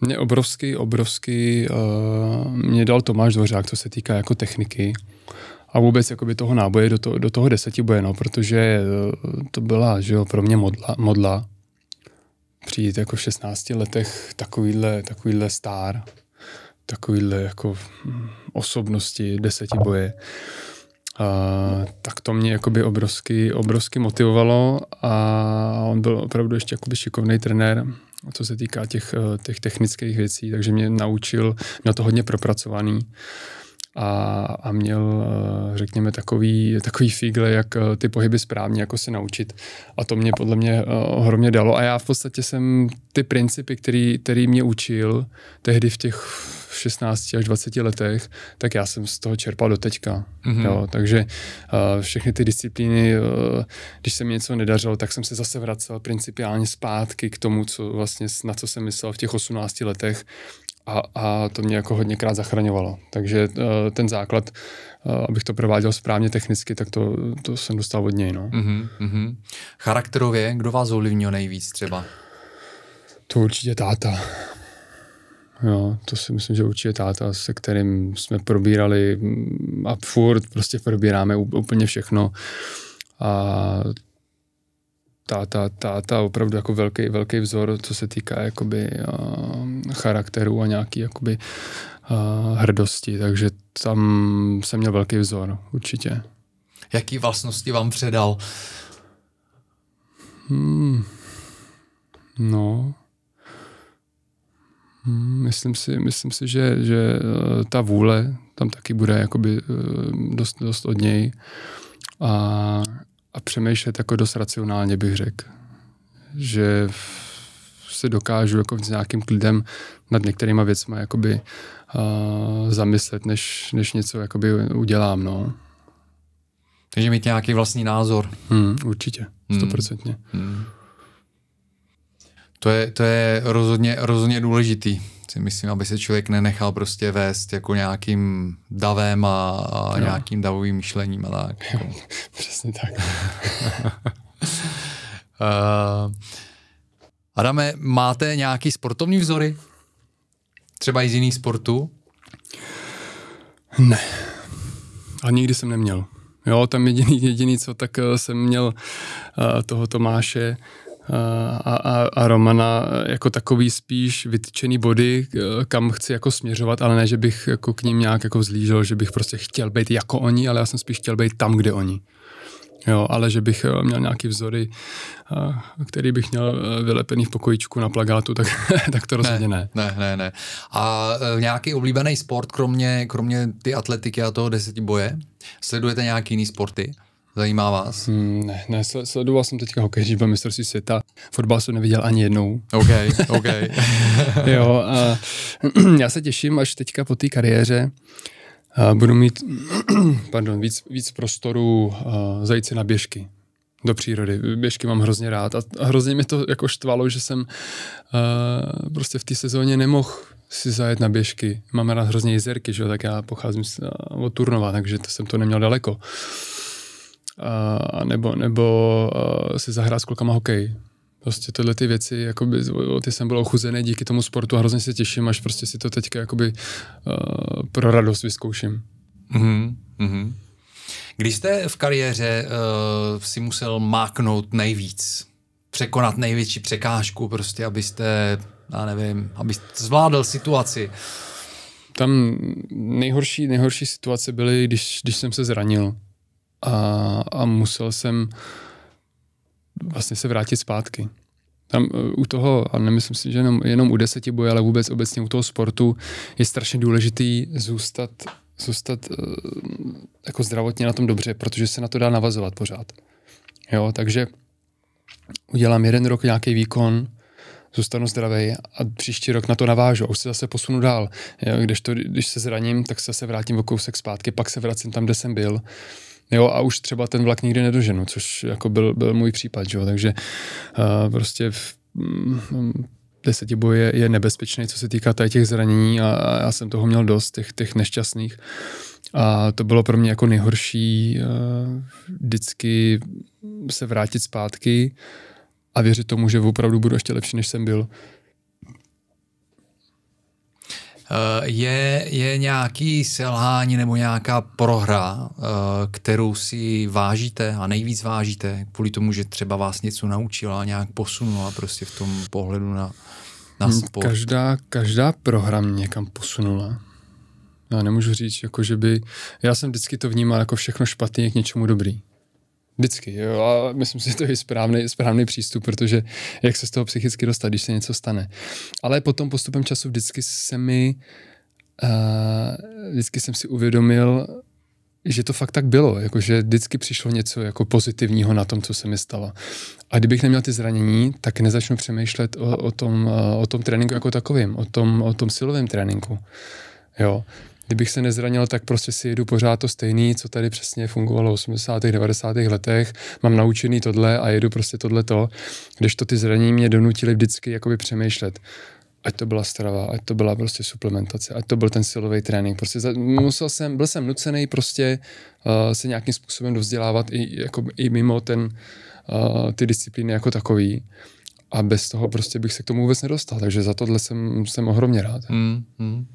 Speaker 2: Mě obrovský, obrovský uh, mě dal Tomáš Dvořák, co se týká jako techniky a vůbec jakoby toho náboje do, to, do toho deseti boje, no, protože uh, to byla že jo, pro mě modla, modla přijít jako v 16 letech takovýhle, takovýhle star, takovýhle jako hm, osobnosti deseti boje. Uh, Uh, tak to mě jakoby obrovsky, obrovsky motivovalo a on byl opravdu ještě jakoby šikovný trenér, co se týká těch, eh, těch technických věcí, takže mě naučil, na to hodně propracovaný a, a měl, eh, řekněme, takový, takový figle, jak eh, ty pohyby správně jako se naučit. A to mě podle mě ohromně dalo. A já v podstatě jsem ty principy, který, který mě učil tehdy v těch v 16 až 20 letech, tak já jsem z toho čerpal do teďka. Mm-hmm. Jo, takže uh, všechny ty disciplíny, uh, když se mi něco nedařilo, tak jsem se zase vracel principiálně zpátky k tomu, co vlastně, na co jsem myslel v těch 18 letech a, a to mě jako hodněkrát zachraňovalo. Takže uh, ten základ, uh, abych to prováděl správně technicky, tak to, to jsem dostal od něj. No. Mm-hmm, Charakterově, kdo vás
Speaker 1: ovlivnil nejvíc třeba?
Speaker 2: To určitě táta. Jo, to si myslím, že určitě táta, se kterým jsme probírali mm, a furt prostě probíráme úplně všechno. A táta, táta opravdu jako velký, velký vzor, co se týká jakoby uh, charakteru a nějaký jakoby uh, hrdosti, takže tam jsem měl velký vzor, určitě.
Speaker 1: Jaký vlastnosti vám předal?
Speaker 2: Hmm. No, Hmm, myslím si, myslím si že, že eh, ta vůle tam taky bude jakoby eh, dost, dost od něj a, a přemýšlet jako dost racionálně bych řekl, že se dokážu jako s nějakým klidem nad některýma věcma jakoby uh, zamyslet, než, než něco jakoby udělám, no. Takže mít nějaký vlastní názor. Hmm, určitě, hmm. stoprocentně. Hmm. Hmm
Speaker 1: to je, to je rozhodně, rozhodně důležitý si myslím, aby se člověk nenechal prostě vést jako nějakým davem a, a no. nějakým davovým myšlením a tak. Jako. [laughs] Přesně tak. uh, [laughs] Adame, máte nějaký sportovní vzory? Třeba
Speaker 2: i z jiných sportů? Ne. A nikdy jsem neměl. Jo, tam jediný, jediný co, tak eh, jsem měl uh, toho Tomáše, a, a, a Romana jako takový spíš vytyčený body, eh, kam chci jako směřovat, ale ne, že bych jako k ním nějak jako vzlížel, že bych prostě chtěl být jako oni, ale já jsem spíš chtěl být tam, kde oni. Jo, ale že bych eh, měl nějaký vzory, eh, který bych měl vylepený v pokojičku na plagátu, tak, [laughs] tak to rozhodně ne.
Speaker 1: Ne, ne, ne. A nějaký oblíbený sport, kromě, kromě ty atletiky a toho deseti boje? Sledujete
Speaker 2: nějaký jiný sporty? Zajímá vás? Hmm, ne, ne, sledoval jsem teďka hokej, když byl mistrovství světa. Fotbal jsem neviděl ani jednou. OK, OK. [laughs] jo, a [clears throat] já se těším, až teďka po té kariéře a budu mít [clears throat] pardon, víc, víc prostoru zajít si na běžky do přírody. Běžky mám hrozně rád a, hrozně mi to jako štvalo, že jsem a, prostě v té sezóně nemohl si zajet na běžky. Mám rád hrozně jezerky, že jo, tak já pocházím z, a, od Turnova, takže to jsem to neměl daleko a nebo, nebo a si zahrát s klukama hokej. Prostě tyhle ty věci, jakoby, ty jsem byl ochuzený díky tomu sportu a hrozně se těším, až prostě si to teďka jakoby, uh, pro radost vyzkouším.
Speaker 3: Mm-hmm. Mm-hmm.
Speaker 1: Když jste v kariéře uh, si musel máknout nejvíc, překonat
Speaker 2: největší překážku, prostě abyste, já nevím, abyste zvládl situaci, tam nejhorší, nejhorší situace byly, když, když jsem se zranil a, a musel jsem vlastně se vrátit zpátky. Tam e, u toho, a nemyslím si, že jenom, jenom u deseti boje, ale vůbec obecně u toho sportu je strašně důležitý zůstat, zůstat e, jako zdravotně na tom dobře, protože se na to dá navazovat pořád. Jo, takže udělám jeden rok nějaký výkon, zůstanu zdravý a příští rok na to navážu a už se zase posunu dál. Jo, když, to, když se zraním, tak se zase vrátím o kousek zpátky, pak se vracím tam, kde jsem byl. Jo, a už třeba ten vlak nikdy nedoženu, což jako byl, byl můj případ, jo, takže uh, prostě v, mm, desetiboj je, je nebezpečný, co se týká tady těch zranění a, a já jsem toho měl dost, těch, těch nešťastných. A to bylo pro mě jako nejhorší uh, vždycky se vrátit zpátky a věřit tomu, že opravdu budu ještě lepší, než jsem byl.
Speaker 1: Eh, je, je nějaký selhání nebo nějaká prohra, eh, kterou si vážíte a nejvíc vážíte, kvůli tomu, že třeba vás něco naučila, nějak
Speaker 2: posunula prostě v tom pohledu na, na hmm, sport? Každá, každá prohra mě někam posunula. Já nemůžu říct, jako že by... Já jsem vždycky to vnímal jako všechno špatný, k něčemu dobrý. Vždycky, jo, a myslím si, že to je správný, správný přístup, protože jak se z toho psychicky dostat, když se něco stane. Ale potom postupem času vždycky se mi, uh, vždycky jsem si uvědomil, že to fakt tak bylo, jakože vždycky přišlo něco jako pozitivního na tom, co se mi stalo. A kdybych neměl ty zranění, tak nezačnu přemýšlet o, o, tom, eh, o tom tréninku jako takovým, o tom, o tom silovém tréninku. Jo kdybych se nezranil, tak prostě si jedu pořád to stejný, co tady přesně fungovalo v 80. 90. letech, mám naučený tohle a jedu prostě tohle to, když to ty zranění mě donutily vždycky jakoby přemýšlet ať to byla strava, ať to byla prostě suplementace, ať to byl ten silový trénink. Prostě za, musel jsem, byl jsem nucený prostě uh, se nějakým způsobem dovzdělávat i, jako, i mimo ten, uh, ty disciplíny jako takový. A bez toho prostě bych se k tomu vůbec nedostal. Takže za tohle jsem, jsem ohromně rád. Mm,
Speaker 1: mm.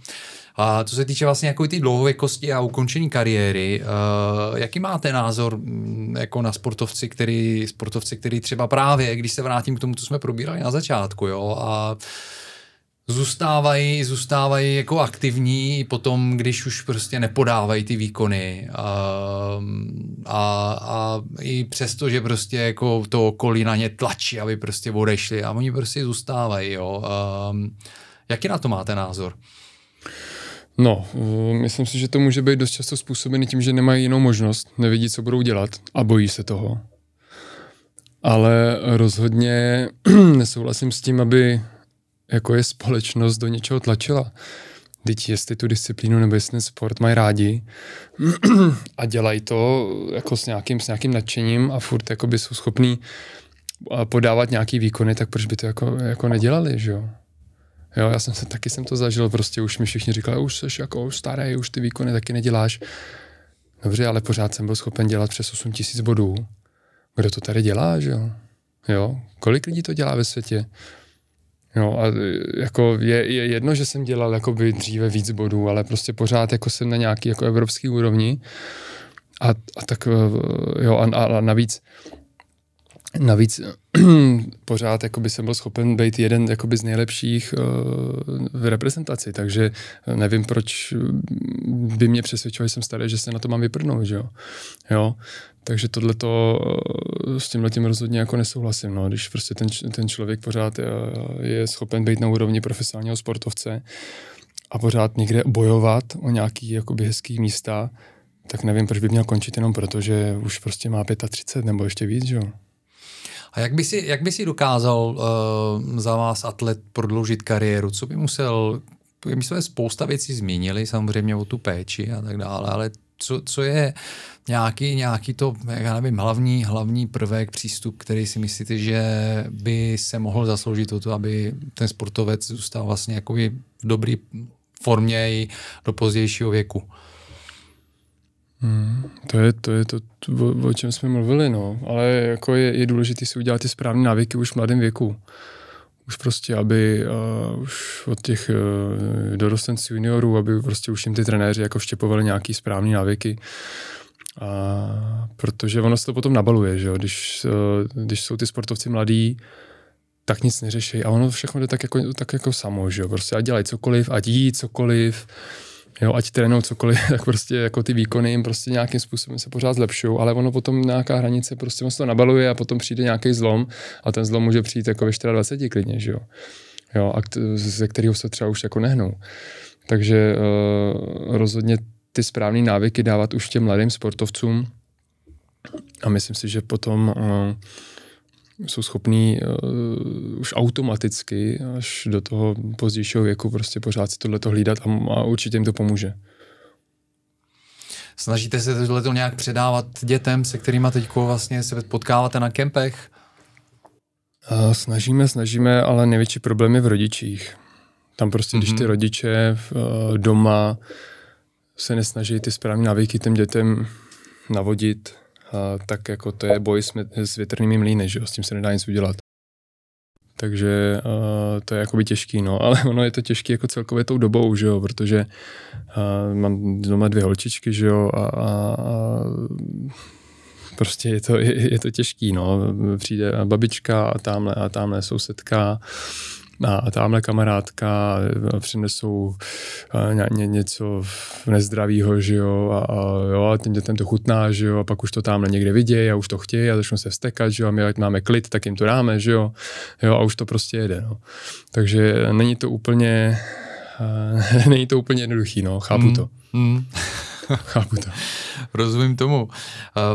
Speaker 1: A co se týče vlastně jako ty dlouhověkosti a ukončení kariéry, uh, jaký máte názor mm, jako na sportovci, který, sportovci, který třeba právě, když se vrátím k tomu, co jsme probírali na začátku, jo, a zůstávají, zůstávají jako aktivní potom, když už prostě nepodávají ty výkony a, eh, a, a i přesto, že prostě jako to okolí na ně tlačí, aby prostě odešli a oni prostě zůstávají, jo. A, eh, jaký na to máte názor?
Speaker 2: No, eh, myslím si, že to může být dost často způsobený tím, že nemají jinou možnost, nevidí, co budou dělat a bojí se toho. Ale rozhodně [clears throat] nesouhlasím s tím, aby jako je společnost do něčeho tlačila. Teď jestli tu disciplínu nebo jestli sport mají rádi
Speaker 3: [clears throat]
Speaker 2: a dělají to eh, jako s nějakým, s nějakým nadšením a furt by jsou schopní eh, podávat nějaký výkony, tak proč by to jako, jako nedělali, že jo? Jo, já jsem se, taky jsem to zažil, prostě už mi všichni říkali, už jsi jako už starý, už ty výkony taky neděláš. Dobře, ale pořád jsem byl schopen dělat přes 8 tisíc bodů. Kdo to tady dělá, že jo? Jo, kolik lidí to dělá ve světě? No a e, jako je, je jedno, že jsem dělal jakoby dříve víc bodů, ale prostě pořád jako jsem na nějaký jako evropský úrovni. A, a tak e, jo, a, a navíc Navíc [clears throat] pořád jakoby jsem byl schopen být jeden jakoby z nejlepších eh, v reprezentaci, takže eh, nevím, proč by mě přesvědčoval že jsem starý, že se na to mám vyprnout, že jo. jo? Takže tohle to eh, s tímhle tím rozhodně jako nesouhlasím. No. Když prostě ten, ten člověk pořád je schopen být na úrovni profesionálního sportovce a pořád někde bojovat o nějaký jakoby hezký místa, tak nevím, proč by měl končit jenom proto, že už prostě má 35 nebo ještě víc, že jo.
Speaker 1: A jak by si, jak by si dokázal uh, za vás atlet prodloužit kariéru? Co by musel, my jsme spousta věcí zmínili, samozřejmě o tu péči a tak dále, ale co, co je nějaký, nějaký to, já nevím, hlavní, hlavní prvek, přístup, který si myslíte, že by se mohl zasloužit o to, aby ten sportovec zůstal vlastně jakoby v dobrý
Speaker 2: formě i do pozdějšího věku? Hmm, to je to, je to o, o čem jsme mluvili, no. Ale jako je, je důležité si udělat ty správné návyky už v mladém věku. Už prostě, aby uh, už od těch uh, dorostenců juniorů, aby prostě už jim ty trenéři jako vštěpovali nějaký správné návyky. A protože ono se to potom nabaluje, že jo? Když, uh, když jsou ty sportovci mladí, tak nic neřeší. A ono všechno jde tak jako, tak jako samo, že jo? Prostě a dělají cokoliv, a jí cokoliv. Jo, ať trénou cokoliv, [laughs] tak prostě jako ty výkony jim prostě nějakým způsobem se pořád zlepšují, ale ono potom nějaká hranice prostě moc to nabaluje a potom přijde nějaký zlom a ten zlom může přijít jako ve 24 klidně, že jo. jo a ze kterého se třeba už jako nehnou. Takže uh, rozhodně ty správné návyky dávat už těm mladým sportovcům a myslím si, že potom uh, jsou schopní uh, už automaticky až do toho pozdějšího věku prostě pořád si tohleto hlídat a, a určitě jim to pomůže.
Speaker 1: Snažíte se tohle to nějak předávat dětem, se kterými teď vlastně se potkáváte na kempech?
Speaker 2: Uh, snažíme, snažíme, ale největší problém je v rodičích. Tam prostě, mm-hmm. když ty mhm. rodiče uh, doma se nesnaží ty správné návyky těm dětem navodit, tak jako to je boj s, s větrnými mlýny, že jo, s tím se nedá nic udělat. Takže uh, to je jakoby těžký, no, [laughs] ale ono je to těžký jako celkově tou dobou, že jo, protože uh, mám doma dvě holčičky, že jo, a, a, a prostě je to, je, je to těžký, no. Přijde babička a tamhle a tamhle sousedka a tamhle kamarádka eh, přinesou eh, ně, něco nezdravého, že jo, a, a, jo, a těm dětem to chutná, že jo, a pak už to tamhle někde vidějí a už to chtějí a začnou se vstekat, že jo, a my ať máme klid, tak jim to dáme, že jo, jo, a už to prostě jede, no. Takže není to úplně, eh, [laughs] není to úplně jednoduchý, no, chápu mm, to. Mm. [laughs] Chápu to. Rozumím tomu.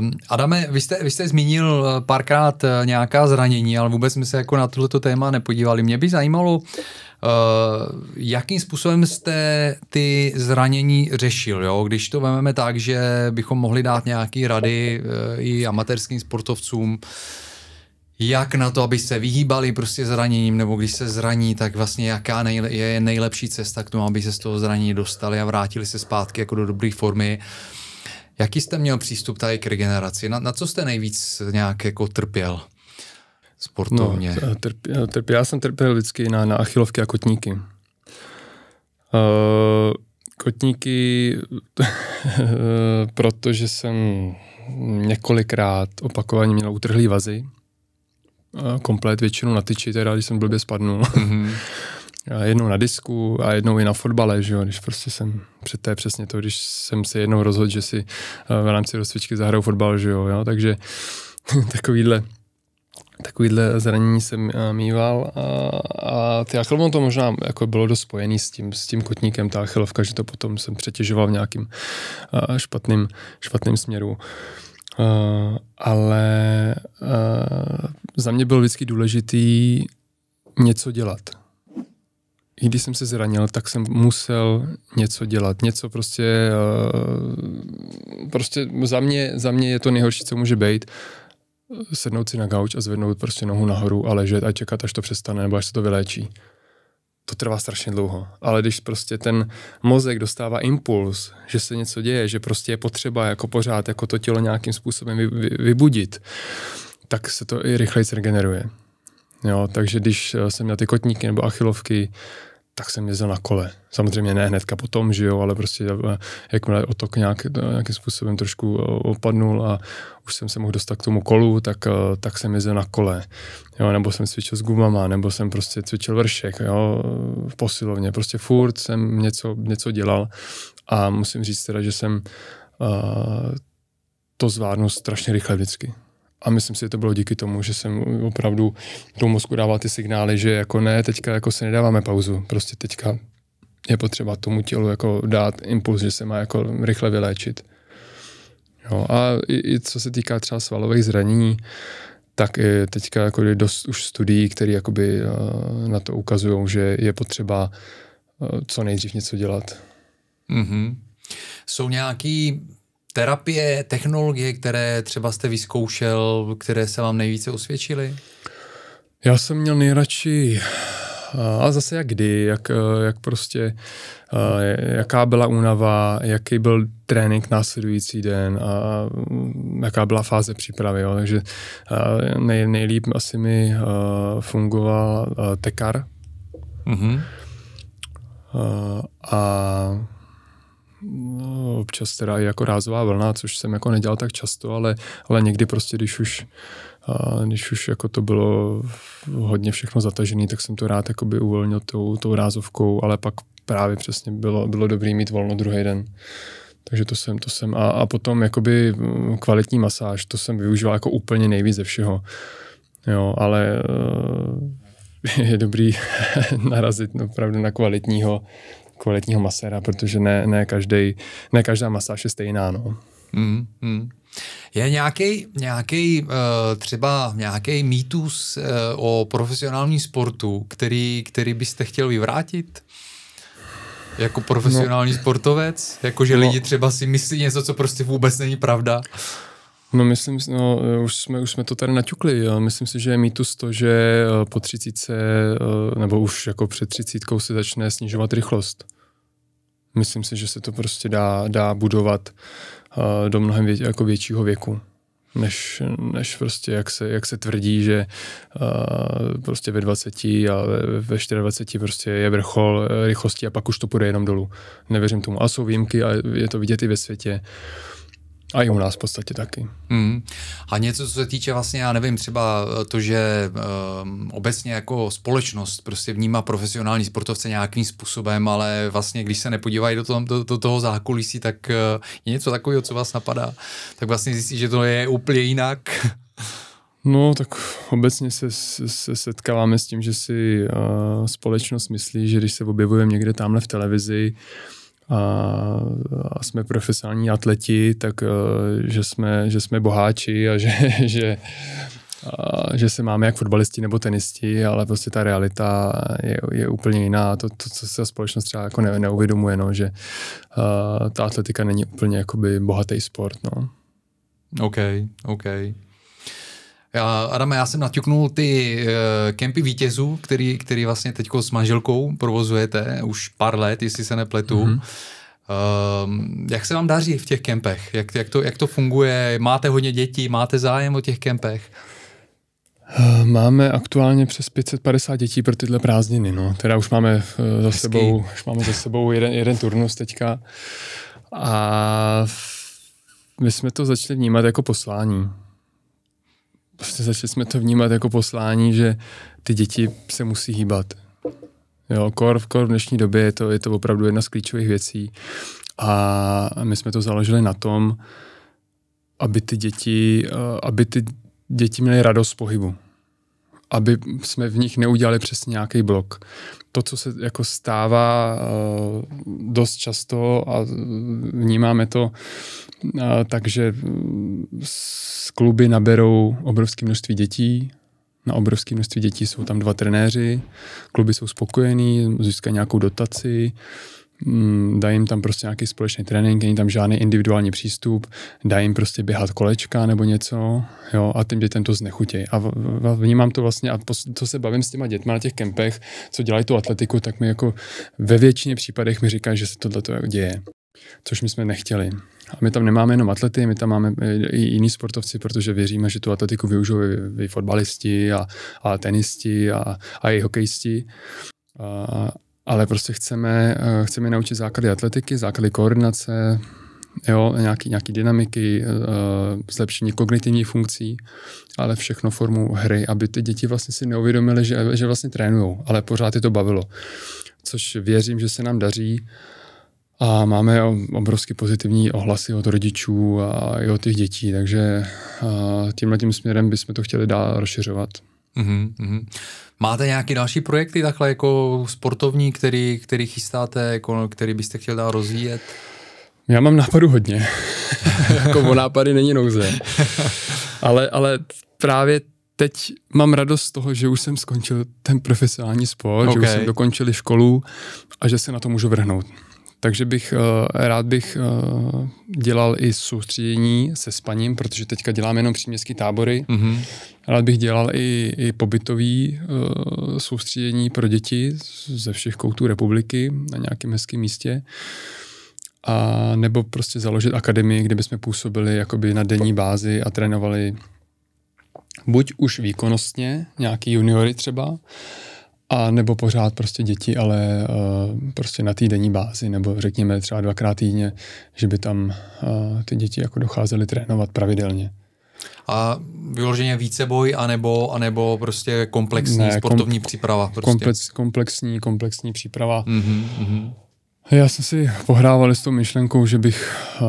Speaker 1: Um, Adame, vy jste, vy jste zmínil eh, párkrát eh, nějaká zranění, ale vůbec jsme se jako na tohleto téma nepodívali. Mě by zajímalo, uh, jakým způsobem jste ty zranění řešil, jo? když to vememe tak, že bychom mohli dát nějaké rady uh, i amatérským sportovcům, uh, jak na to, aby se vyhýbali prostě zraněním, nebo když se zraní, tak vlastně jaká nejle- je nejlepší cesta k tomu, aby se z toho zranění dostali a vrátili se zpátky jako do dobré formy. Jaký jste měl přístup tady k regeneraci? Na, na co jste nejvíc nějak jako trpěl? sportovně? No, eh,
Speaker 2: trpěl, trp, já jsem trpěl vždycky na, na achilovky a kotníky. Uh, kotníky, [laughs] eh, protože jsem několikrát opakovaně měl utrhlý vazy komplet většinou na tyči, teda když jsem blbě spadnul. Mm-hmm. [laughs] A jednou na disku a jednou i na fotbale, že jo, když prostě jsem před té přesně to, když jsem se jednou rozhodl, že si eh, v rámci rozcvičky zahraju fotbal, že jo, jo takže [laughs] takovýhle takovýhle zranění jsem eh, mýval a, a ty achilovou to možná jako bylo dost spojený s tím, s tím kotníkem, ta achilovka, že to potom jsem přetěžoval v nějakým eh, špatným, špatným směru. Uh, ale uh, za mě bylo vždycky důležitý něco dělat. I když jsem se zranil, tak jsem musel něco dělat. Něco prostě, uh, prostě za mě, za mě je to nejhorší, co může být. Sednout si na gauč a zvednout prostě nohu nahoru a ležet a čekat, až to přestane nebo až se to vyléčí to trvá strašně dlouho. Ale když prostě ten mozek dostává impuls, že se něco děje, že prostě je potřeba jako pořád jako to tělo nějakým způsobem vy, vy, vybudit, tak se to i rychleji regeneruje. Jo, takže když eh, jsem měl ty kotníky nebo achilovky, tak jsem jezdil na kole. Samozřejmě ne hnedka potom, že jo, ale prostě eh, jakmile otok nějak, eh, nějakým způsobem trošku eh, opadnul a už jsem se mohl dostat k tomu kolu, tak, tak jsem jezdil na kole. Jo, nebo jsem cvičil s gumama, nebo jsem prostě cvičil vršek, jo, v posilovně. Prostě furt jsem něco, něco dělal a musím říct teda, že jsem uh, to zvládnu strašně rychle vždycky a myslím si, že to bylo díky tomu, že jsem opravdu tomu mozku dával ty signály, že jako ne, teďka jako se nedáváme pauzu, prostě teďka je potřeba tomu tělu jako dát impuls, že se má jako rychle vyléčit. Jo, a i, i co se týká třeba svalových zranění, tak i teďka jako je dost už studií, které jakoby eh, na to ukazují, že je potřeba eh, co nejdřív něco dělat. Mm-hmm.
Speaker 1: Jsou nějaký terapie, technologie, které třeba jste vyzkoušel, které se vám nejvíce usvědčily?
Speaker 2: Já jsem měl nejradši a zase jak kdy, jak, e, jak prostě, e, jaká byla únava, jaký byl trénink následující den a jaká byla fáze přípravy. Jo. Takže e, nej, nejlíp asi mi fungoval tekar. Mm-hmm. A no, občas teda i jako rázová vlna, což jsem jako nedělal tak často, ale, ale někdy prostě, když už, a když už jako to bylo hodně všechno zatažené, tak jsem to rád jakoby uvolnil tou, tou rázovkou, ale pak právě přesně bylo, bylo dobré mít volno druhý den. Takže to jsem, to jsem a, a potom jakoby mm, kvalitní masáž, to jsem využíval jako úplně nejvíc ze všeho. Jo, ale e, [laughs] je dobrý [laughs] narazit opravdu na kvalitního kvalitního maséra, protože ne, ne, každý, ne každá masáž je stejná. No. Mm, mm.
Speaker 1: Je nějaký nějaký eh, třeba nějaký mýtus eh, o profesionálním sportu, který, který byste chtěl vyvrátit? Jako profesionální no. sportovec? Jako, že no. lidi třeba si myslí něco, co prostě vůbec není pravda?
Speaker 2: No myslím, no, eh, už, jsme, už jsme to tady naťukli. Myslím si, že je mýtus to, že eh, po třicítce, eh, nebo už jako před třicítkou se začne snižovat rychlost. Myslím si, že se to prostě dá, dá budovat do mnohem vět, jako většího věku než, než prostě jak se, jak se tvrdí, že uh, prostě ve 20 a ve, ve 24 prostě je vrchol rychlosti a pak už to půjde jenom dolů. Nevěřím tomu. A jsou výjimky a je to vidět i ve světě. Uh, a i u nás v podstatě taky. Hmm. A něco, co se týče vlastně, já nevím, třeba eh, to, že um, obecně
Speaker 1: jako společnost prostě vnímá profesionální sportovce nějakým způsobem, ale vlastně, když se nepodívají do, toho, do, do toho zákulisí, tak uh, je něco takového, co vás napadá, tak vlastně zjistí, že to je úplně jinak. [laughs]
Speaker 2: No, tak obecně se, se setkáváme s tím, že si uh, společnost myslí, že když se objevujeme někde tamhle v televizi, uh, a, a jsme profesionální atleti, tak e, že jsme, že jsme boháči a že, [laughs] že, a, že se máme jak fotbalisti nebo tenisti, ale prostě ta realita je, je úplně jiná. To, to, co se společnost třeba jako ne, neuvědomuje, no, že a, ta atletika není úplně jakoby bohatý sport. No.
Speaker 1: OK, OK. Adame, já jsem naťuknul ty eh, kempy vítězů, který, který vlastně teď s manželkou provozujete už pár let, jestli se nepletu. Mm-hmm. Um, jak se vám daří v těch kempech? Jak, jak, to, jak to funguje? Máte hodně dětí? Máte zájem o těch kempech?
Speaker 2: Eh, máme aktuálně přes 550 dětí pro tyhle prázdniny. No. Teda už máme eh, za sebou, už máme za sebou jeden, jeden turnus teďka. A my jsme to začali vnímat jako poslání prostě začali jsme to vnímat jako poslání, že ty děti se musí hýbat. Jo, kor, kor v dnešní době je to, je to opravdu jedna z klíčových věcí. A my jsme to založili na tom, aby ty děti, eh, aby ty děti měly radost z pohybu aby jsme v nich neudělali přesně nějaký blok. To, co se jako stává eh, dost často a vnímáme to, eh, takže z eh, kluby naberou obrovské množství dětí, na obrovské množství dětí jsou tam dva trenéři, kluby jsou spokojený, získají nějakou dotaci, Mm, dají jim tam prostě nějaký společný trénink, není tam žádný individuální přístup, dají jim prostě běhat kolečka nebo něco, jo, a tím dětem to znechutí. A vnímám to vlastně, a co se bavím s těma dětma na těch kempech, co dělají tu atletiku, tak mi jako ve většině případech mi říkají, že se tohle to děje, což my jsme nechtěli. A my tam nemáme jenom atlety, my tam máme i jiní sportovci, protože věříme, že tu atletiku využijou i, i fotbalisti a, a tenisti a, a i hokejisti. A, ale prostě chceme, eh, chceme naučit základy atletiky, základy koordinace, jo, nějaký, nějaký dynamiky, eh, zlepšení kognitivních funkcí, ale všechno formou hry, aby ty děti vlastně si neuvědomily, že, že vlastně trénují, ale pořád je to bavilo. Což věřím, že se nám daří a máme obrovsky pozitivní ohlasy od rodičů a i od těch dětí, takže eh, tímhle tím směrem bychom to chtěli dál rozšiřovat.
Speaker 3: Mm-hmm.
Speaker 1: Máte nějaké další projekty takhle jako sportovní, který, který chystáte, jako, který byste
Speaker 2: chtěl dál rozvíjet? Já mám nápadů hodně. [laughs] jako o nápady není nouze. Ale, ale právě teď mám radost z toho, že už jsem skončil ten profesionální sport, okay. že už jsem dokončil školu a že se na to můžu vrhnout. Takže bych eh, rád bych eh, dělal i soustředění se spaním, protože teďka dělám jenom příměstské tábory. Mm-hmm. Rád bych dělal i, i pobytové eh, soustředění pro děti ze všech koutů republiky na nějakém hezkém místě a nebo prostě založit akademii, kde bychom působili jakoby na denní bázi a trénovali buď už výkonnostně, nějaký juniory třeba, a nebo pořád prostě děti, ale uh, prostě na týdenní bázi, nebo řekněme třeba dvakrát týdně, že by tam uh, ty děti jako docházely trénovat pravidelně.
Speaker 1: A vyloženě boj, anebo, anebo prostě komplexní ne, sportovní kom, příprava? Prostě. Komplex,
Speaker 2: komplexní, komplexní příprava. Mm-hmm, mm-hmm. Já jsem si pohrával s tou myšlenkou, že bych uh,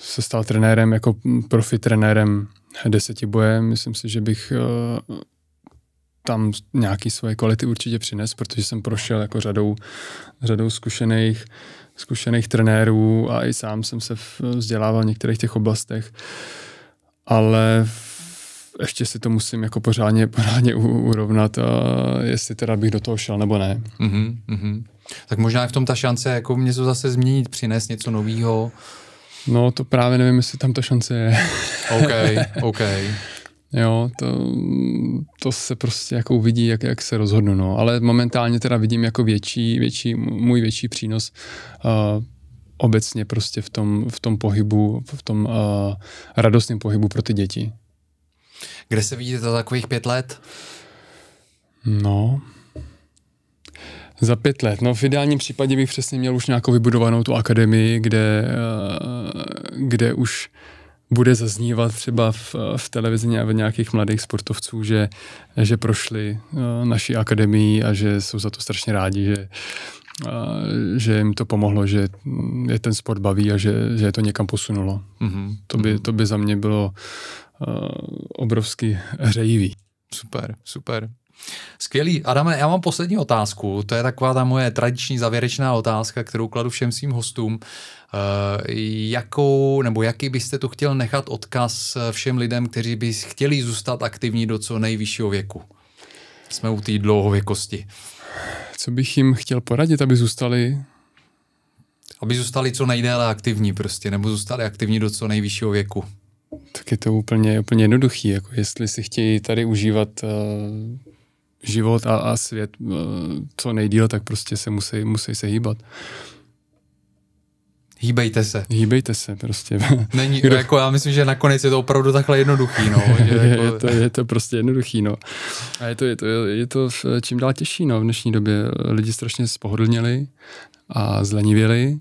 Speaker 2: se stal trenérem, jako profi trenérem deseti boje. Myslím si, že bych uh, tam nějaký svoje kvality určitě přines, protože jsem prošel jako řadou, řadou zkušených, zkušených trenérů a i sám jsem se vzdělával v některých těch oblastech. Ale ještě si to musím jako pořádně, pořádně urovnat, a jestli teda bych do toho šel nebo ne. Mm-hmm, mm-hmm. Tak možná je v tom ta šance jako to zase změnit, přinést něco nového. No to právě nevím, jestli tam ta šance je. OK, [laughs] OK. Jo, to, to se prostě jako uvidí, jak, jak se rozhodnu, no. Ale momentálně teda vidím jako větší, větší můj větší přínos uh, obecně prostě v tom, v tom pohybu, v tom uh, radostném pohybu pro ty děti. Kde se vidíte za takových pět let? No, za pět let. No v ideálním případě bych přesně měl už nějakou vybudovanou tu akademii, kde, uh, kde už bude zaznívat třeba v, v televizi v nějakých mladých sportovců, že, že prošli eh, naší akademii a že jsou za to strašně rádi, že, eh, že jim to pomohlo, že mm, je ten sport baví a že, že je to někam posunulo. Mm-hmm. To, by, mhm. to by za mě bylo eh, obrovsky hřejivý. Super, super.
Speaker 1: Skvělý. Adame, já mám poslední otázku. To je taková ta moje tradiční zavěrečná otázka, kterou kladu všem svým hostům. Uh, jakou nebo jaký byste tu chtěl nechat odkaz eh, všem lidem, kteří by chtěli zůstat aktivní do co nejvyššího věku? Jsme u té dlouhověkosti.
Speaker 2: Co bych jim chtěl poradit, aby zůstali?
Speaker 1: Aby zůstali co nejdéle aktivní prostě, nebo zůstali aktivní do co nejvyššího věku.
Speaker 2: Tak je to úplně, úplně jednoduchý, jako jestli si chtějí tady užívat uh život a, a svět eh, co nejdíl, tak prostě se musí, musí se hýbat. Hýbejte se. Hýbejte se prostě. [laughs] Není, Kdo...
Speaker 1: jako já myslím, že nakonec je to opravdu
Speaker 2: takhle jednoduchý, no. [laughs] Že je, jako... je, to, je to prostě jednoduchý, no. A je to, je to, je to čím dál těžší, no. V dnešní době lidi strašně spohodlněli a zlenivěli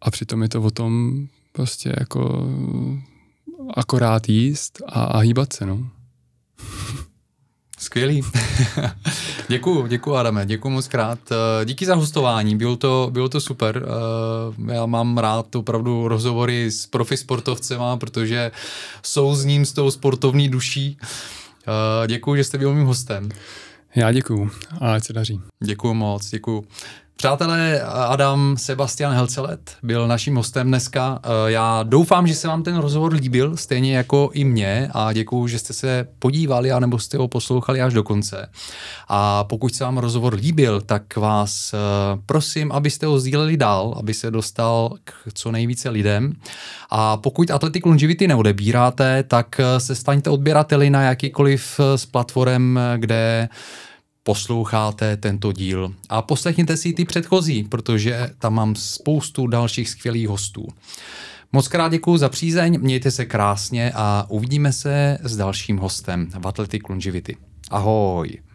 Speaker 2: a přitom je to o tom prostě jako akorát jíst a, a hýbat se, no.
Speaker 1: Skvělý. [laughs] děkuju, děkuju Adame, děkuju moc krát. Eh, díky za hostování, bylo to, bylo to super. Eh, já mám rád opravdu rozhovory s profi sportovcema, protože jsou s ním s tou sportovní duší. Eh, děkuju, že jste byl mým hostem.
Speaker 2: Já děkuju a ať se daří.
Speaker 1: Děkuju moc, děkuju. Přátelé, Adam Sebastian Helcelet byl naším hostem dneska. Eh, já doufám, že se vám ten rozhovor líbil, stejně jako i mě a děkuji, že jste se podívali anebo jste ho poslouchali až do konce. A pokud se vám rozhovor líbil, tak vás eh, prosím, abyste ho sdíleli dál, aby se dostal k co nejvíce lidem. A pokud Athletic Longevity neodebíráte, tak eh, se staňte odběrateli na jakýkoliv z platform, kde posloucháte tento díl. A poslechněte si ty předchozí, protože tam mám spoustu dalších skvělých hostů. Moc krát děkuji za přízeň, mějte se krásně a uvidíme se s dalším hostem v Athletic Longevity. Ahoj!